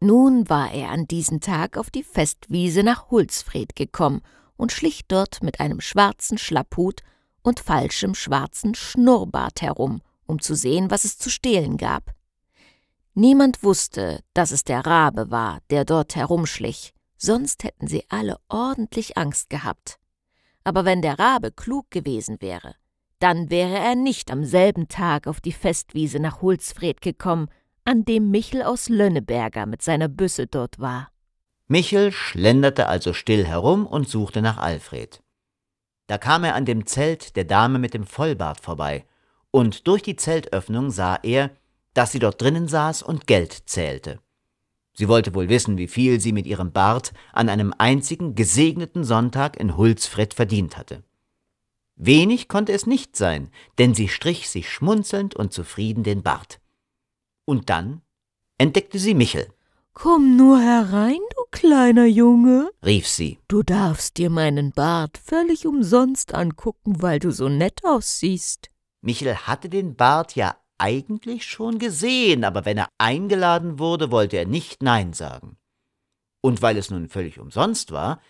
Nun war er an diesem Tag auf die Festwiese nach Hulsfred gekommen und schlich dort mit einem schwarzen Schlapphut und falschem schwarzen Schnurrbart herum, um zu sehen, was es zu stehlen gab. Niemand wusste, dass es der Rabe war, der dort herumschlich, sonst hätten sie alle ordentlich Angst gehabt aber wenn der Rabe klug gewesen wäre, dann wäre er nicht am selben Tag auf die Festwiese nach Hulsfred gekommen, an dem Michel aus Lönneberger mit seiner Büsse dort war. Michel schlenderte also still herum und suchte nach Alfred. Da kam er an dem Zelt der Dame mit dem Vollbart vorbei, und durch die Zeltöffnung sah er, dass sie dort drinnen saß und Geld zählte. Sie wollte wohl wissen, wie viel sie mit ihrem Bart an einem einzigen gesegneten Sonntag in Hulsfred verdient hatte. Wenig konnte es nicht sein, denn sie strich sich schmunzelnd und zufrieden den Bart. Und dann entdeckte sie Michel. Komm nur herein, du kleiner Junge, rief sie. Du darfst dir meinen Bart völlig umsonst angucken, weil du so nett aussiehst. Michel hatte den Bart ja eigentlich schon gesehen, aber wenn er eingeladen wurde, wollte er nicht Nein sagen. Und weil es nun völlig umsonst war,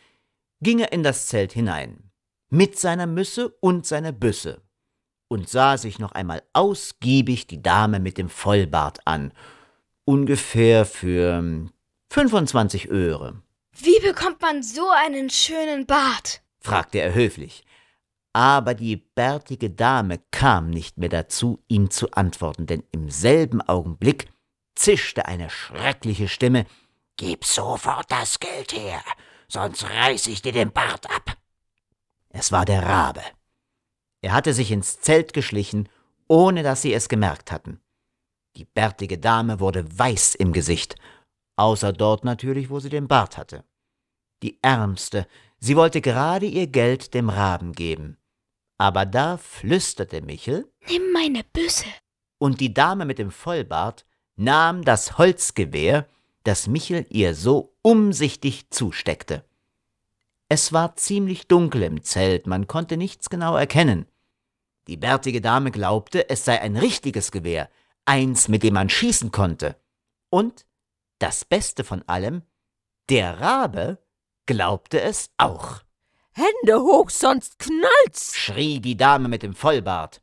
ging er in das Zelt hinein, mit seiner Müsse und seiner Büsse, und sah sich noch einmal ausgiebig die Dame mit dem Vollbart an, ungefähr für 25 hm, Öre. Wie bekommt man so einen schönen Bart? fragte er höflich aber die bärtige Dame kam nicht mehr dazu, ihm zu antworten, denn im selben Augenblick zischte eine schreckliche Stimme Gib sofort das Geld her, sonst reiß ich dir den Bart ab. Es war der Rabe. Er hatte sich ins Zelt geschlichen, ohne dass sie es gemerkt hatten. Die bärtige Dame wurde weiß im Gesicht, außer dort natürlich, wo sie den Bart hatte. Die ärmste, sie wollte gerade ihr Geld dem Raben geben. Aber da flüsterte Michel Nimm meine Büsse. Und die Dame mit dem Vollbart nahm das Holzgewehr, das Michel ihr so umsichtig zusteckte. Es war ziemlich dunkel im Zelt, man konnte nichts genau erkennen. Die bärtige Dame glaubte, es sei ein richtiges Gewehr, eins, mit dem man schießen konnte. Und, das Beste von allem, der Rabe glaubte es auch. Hände hoch, sonst knallt's! schrie die Dame mit dem Vollbart.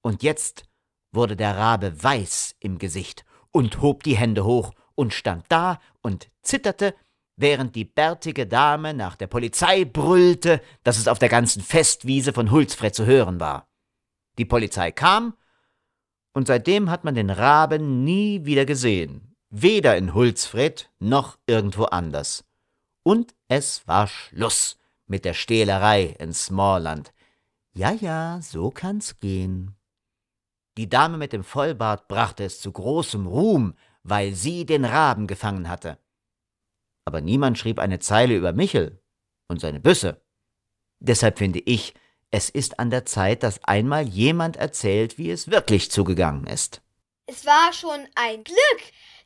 Und jetzt wurde der Rabe weiß im Gesicht und hob die Hände hoch und stand da und zitterte, während die bärtige Dame nach der Polizei brüllte, dass es auf der ganzen Festwiese von Hulzfred zu hören war. Die Polizei kam, und seitdem hat man den Raben nie wieder gesehen, weder in Hulzfred noch irgendwo anders. Und es war Schluss mit der Stehlerei in Smallland. Ja, ja, so kann's gehen. Die Dame mit dem Vollbart brachte es zu großem Ruhm, weil sie den Raben gefangen hatte. Aber niemand schrieb eine Zeile über Michel und seine Büsse. Deshalb finde ich, es ist an der Zeit, dass einmal jemand erzählt, wie es wirklich zugegangen ist. Es war schon ein Glück,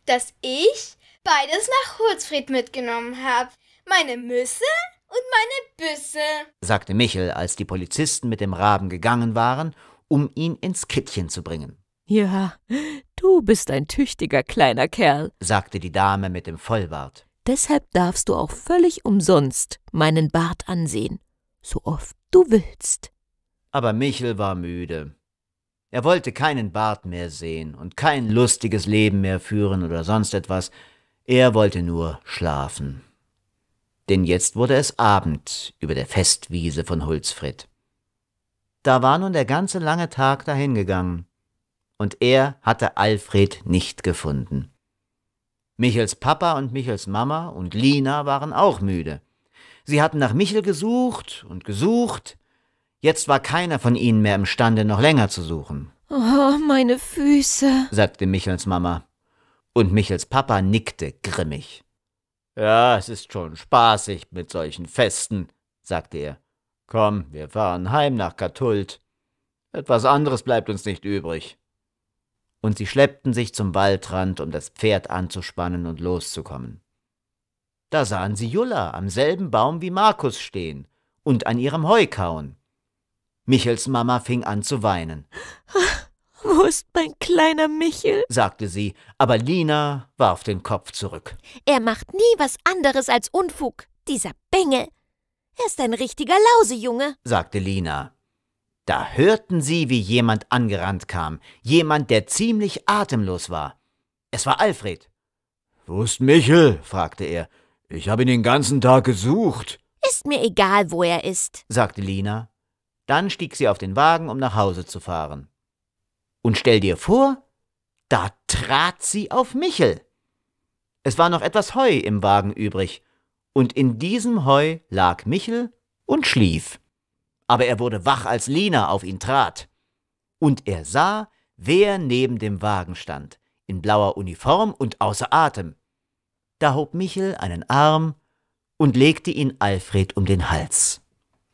dass ich beides nach Hulsfried mitgenommen habe. Meine Müsse und meine Büsse, sagte Michel, als die Polizisten mit dem Raben gegangen waren, um ihn ins Kittchen zu bringen. Ja, du bist ein tüchtiger kleiner Kerl, sagte die Dame mit dem Vollbart. Deshalb darfst du auch völlig umsonst meinen Bart ansehen, so oft du willst. Aber Michel war müde. Er wollte keinen Bart mehr sehen und kein lustiges Leben mehr führen oder sonst etwas, er wollte nur schlafen denn jetzt wurde es Abend über der Festwiese von Hulsfried. Da war nun der ganze lange Tag dahingegangen, und er hatte Alfred nicht gefunden. Michels Papa und Michels Mama und Lina waren auch müde. Sie hatten nach Michel gesucht und gesucht, jetzt war keiner von ihnen mehr imstande, noch länger zu suchen. Oh, meine Füße, sagte Michels Mama. Und Michels Papa nickte grimmig. Ja, es ist schon spaßig mit solchen Festen, sagte er. Komm, wir fahren heim nach Kathult. Etwas anderes bleibt uns nicht übrig. Und sie schleppten sich zum Waldrand, um das Pferd anzuspannen und loszukommen. Da sahen sie Julla am selben Baum wie Markus stehen und an ihrem Heu kauen. Michels Mama fing an zu weinen. Wo ist mein kleiner Michel? sagte sie, aber Lina warf den Kopf zurück. Er macht nie was anderes als Unfug, dieser Bengel. Er ist ein richtiger Lausejunge, sagte Lina. Da hörten sie, wie jemand angerannt kam, jemand, der ziemlich atemlos war. Es war Alfred. Wo ist Michel? fragte er. Ich habe ihn den ganzen Tag gesucht. Ist mir egal, wo er ist, sagte Lina. Dann stieg sie auf den Wagen, um nach Hause zu fahren. Und stell dir vor, da trat sie auf Michel. Es war noch etwas Heu im Wagen übrig, und in diesem Heu lag Michel und schlief. Aber er wurde wach, als Lina auf ihn trat. Und er sah, wer neben dem Wagen stand, in blauer Uniform und außer Atem. Da hob Michel einen Arm und legte ihn Alfred um den Hals.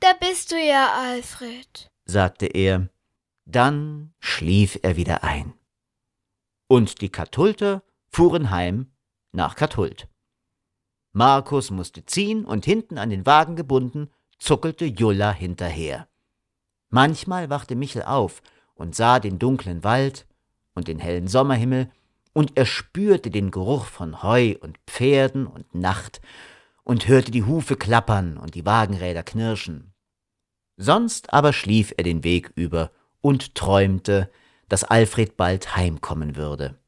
Da bist du ja, Alfred, sagte er. Dann schlief er wieder ein. Und die Katulte fuhren heim nach Kathult. Markus musste ziehen und hinten an den Wagen gebunden, zuckelte Julla hinterher. Manchmal wachte Michel auf und sah den dunklen Wald und den hellen Sommerhimmel, und er spürte den Geruch von Heu und Pferden und Nacht und hörte die Hufe klappern und die Wagenräder knirschen. Sonst aber schlief er den Weg über und träumte, dass Alfred bald heimkommen würde.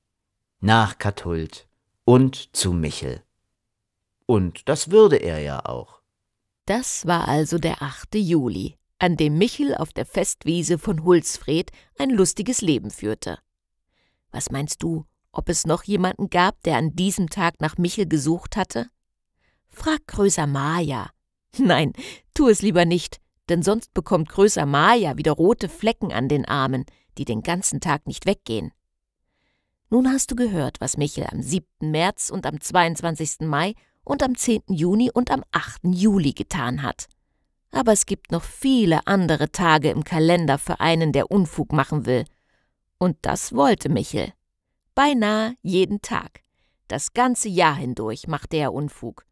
Nach Kathult und zu Michel. Und das würde er ja auch. Das war also der 8. Juli, an dem Michel auf der Festwiese von Hulsfred ein lustiges Leben führte. Was meinst du, ob es noch jemanden gab, der an diesem Tag nach Michel gesucht hatte? Frag Größer Maja. Nein, tu es lieber nicht denn sonst bekommt Größer Maja wieder rote Flecken an den Armen, die den ganzen Tag nicht weggehen. Nun hast du gehört, was Michel am 7. März und am 22. Mai und am 10. Juni und am 8. Juli getan hat. Aber es gibt noch viele andere Tage im Kalender für einen, der Unfug machen will. Und das wollte Michel. Beinahe jeden Tag. Das ganze Jahr hindurch machte er Unfug.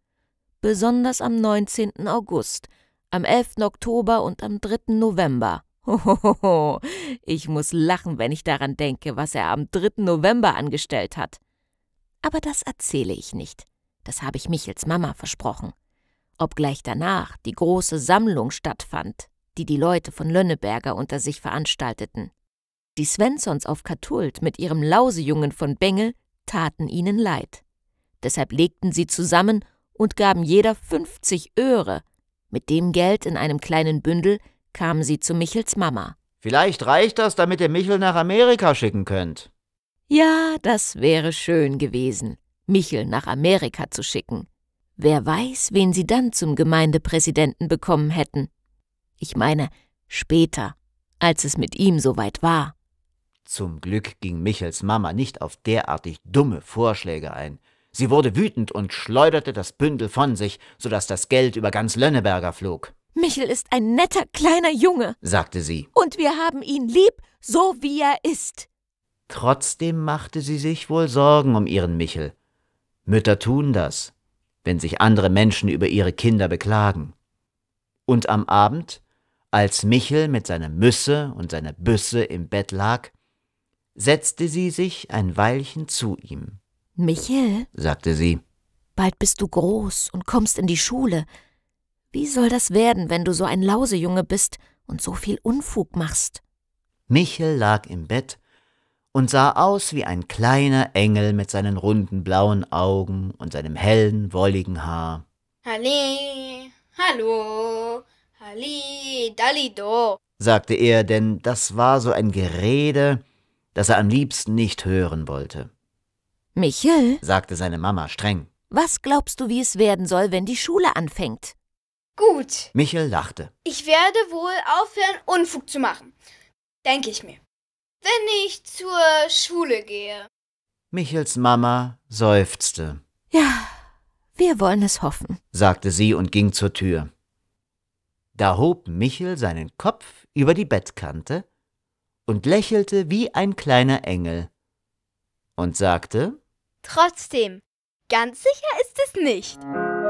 Besonders am 19. August, am 11. Oktober und am 3. November. Hohoho, ich muss lachen, wenn ich daran denke, was er am 3. November angestellt hat. Aber das erzähle ich nicht. Das habe ich Michels Mama versprochen. Obgleich danach die große Sammlung stattfand, die die Leute von Lönneberger unter sich veranstalteten. Die Svensons auf Kathult mit ihrem Lausejungen von Bengel taten ihnen leid. Deshalb legten sie zusammen und gaben jeder 50 Öre, mit dem Geld in einem kleinen Bündel kamen sie zu Michels Mama. Vielleicht reicht das, damit ihr Michel nach Amerika schicken könnt. Ja, das wäre schön gewesen, Michel nach Amerika zu schicken. Wer weiß, wen sie dann zum Gemeindepräsidenten bekommen hätten. Ich meine, später, als es mit ihm soweit war. Zum Glück ging Michels Mama nicht auf derartig dumme Vorschläge ein. Sie wurde wütend und schleuderte das Bündel von sich, so dass das Geld über ganz Lönneberger flog. Michel ist ein netter kleiner Junge, sagte sie. Und wir haben ihn lieb, so wie er ist. Trotzdem machte sie sich wohl Sorgen um ihren Michel. Mütter tun das, wenn sich andere Menschen über ihre Kinder beklagen. Und am Abend, als Michel mit seiner Müsse und seiner Büsse im Bett lag, setzte sie sich ein Weilchen zu ihm. Michel, sagte sie, bald bist du groß und kommst in die Schule. Wie soll das werden, wenn du so ein Lausejunge bist und so viel Unfug machst? Michel lag im Bett und sah aus wie ein kleiner Engel mit seinen runden blauen Augen und seinem hellen, wolligen Haar. Halli, hallo, Halli, Dalido, sagte er, denn das war so ein Gerede, das er am liebsten nicht hören wollte. Michel, sagte seine Mama streng, was glaubst du, wie es werden soll, wenn die Schule anfängt? Gut. Michel lachte. Ich werde wohl aufhören, Unfug zu machen, denke ich mir, wenn ich zur Schule gehe. Michels Mama seufzte. Ja, wir wollen es hoffen, sagte sie und ging zur Tür. Da hob Michel seinen Kopf über die Bettkante und lächelte wie ein kleiner Engel und sagte Trotzdem, ganz sicher ist es nicht.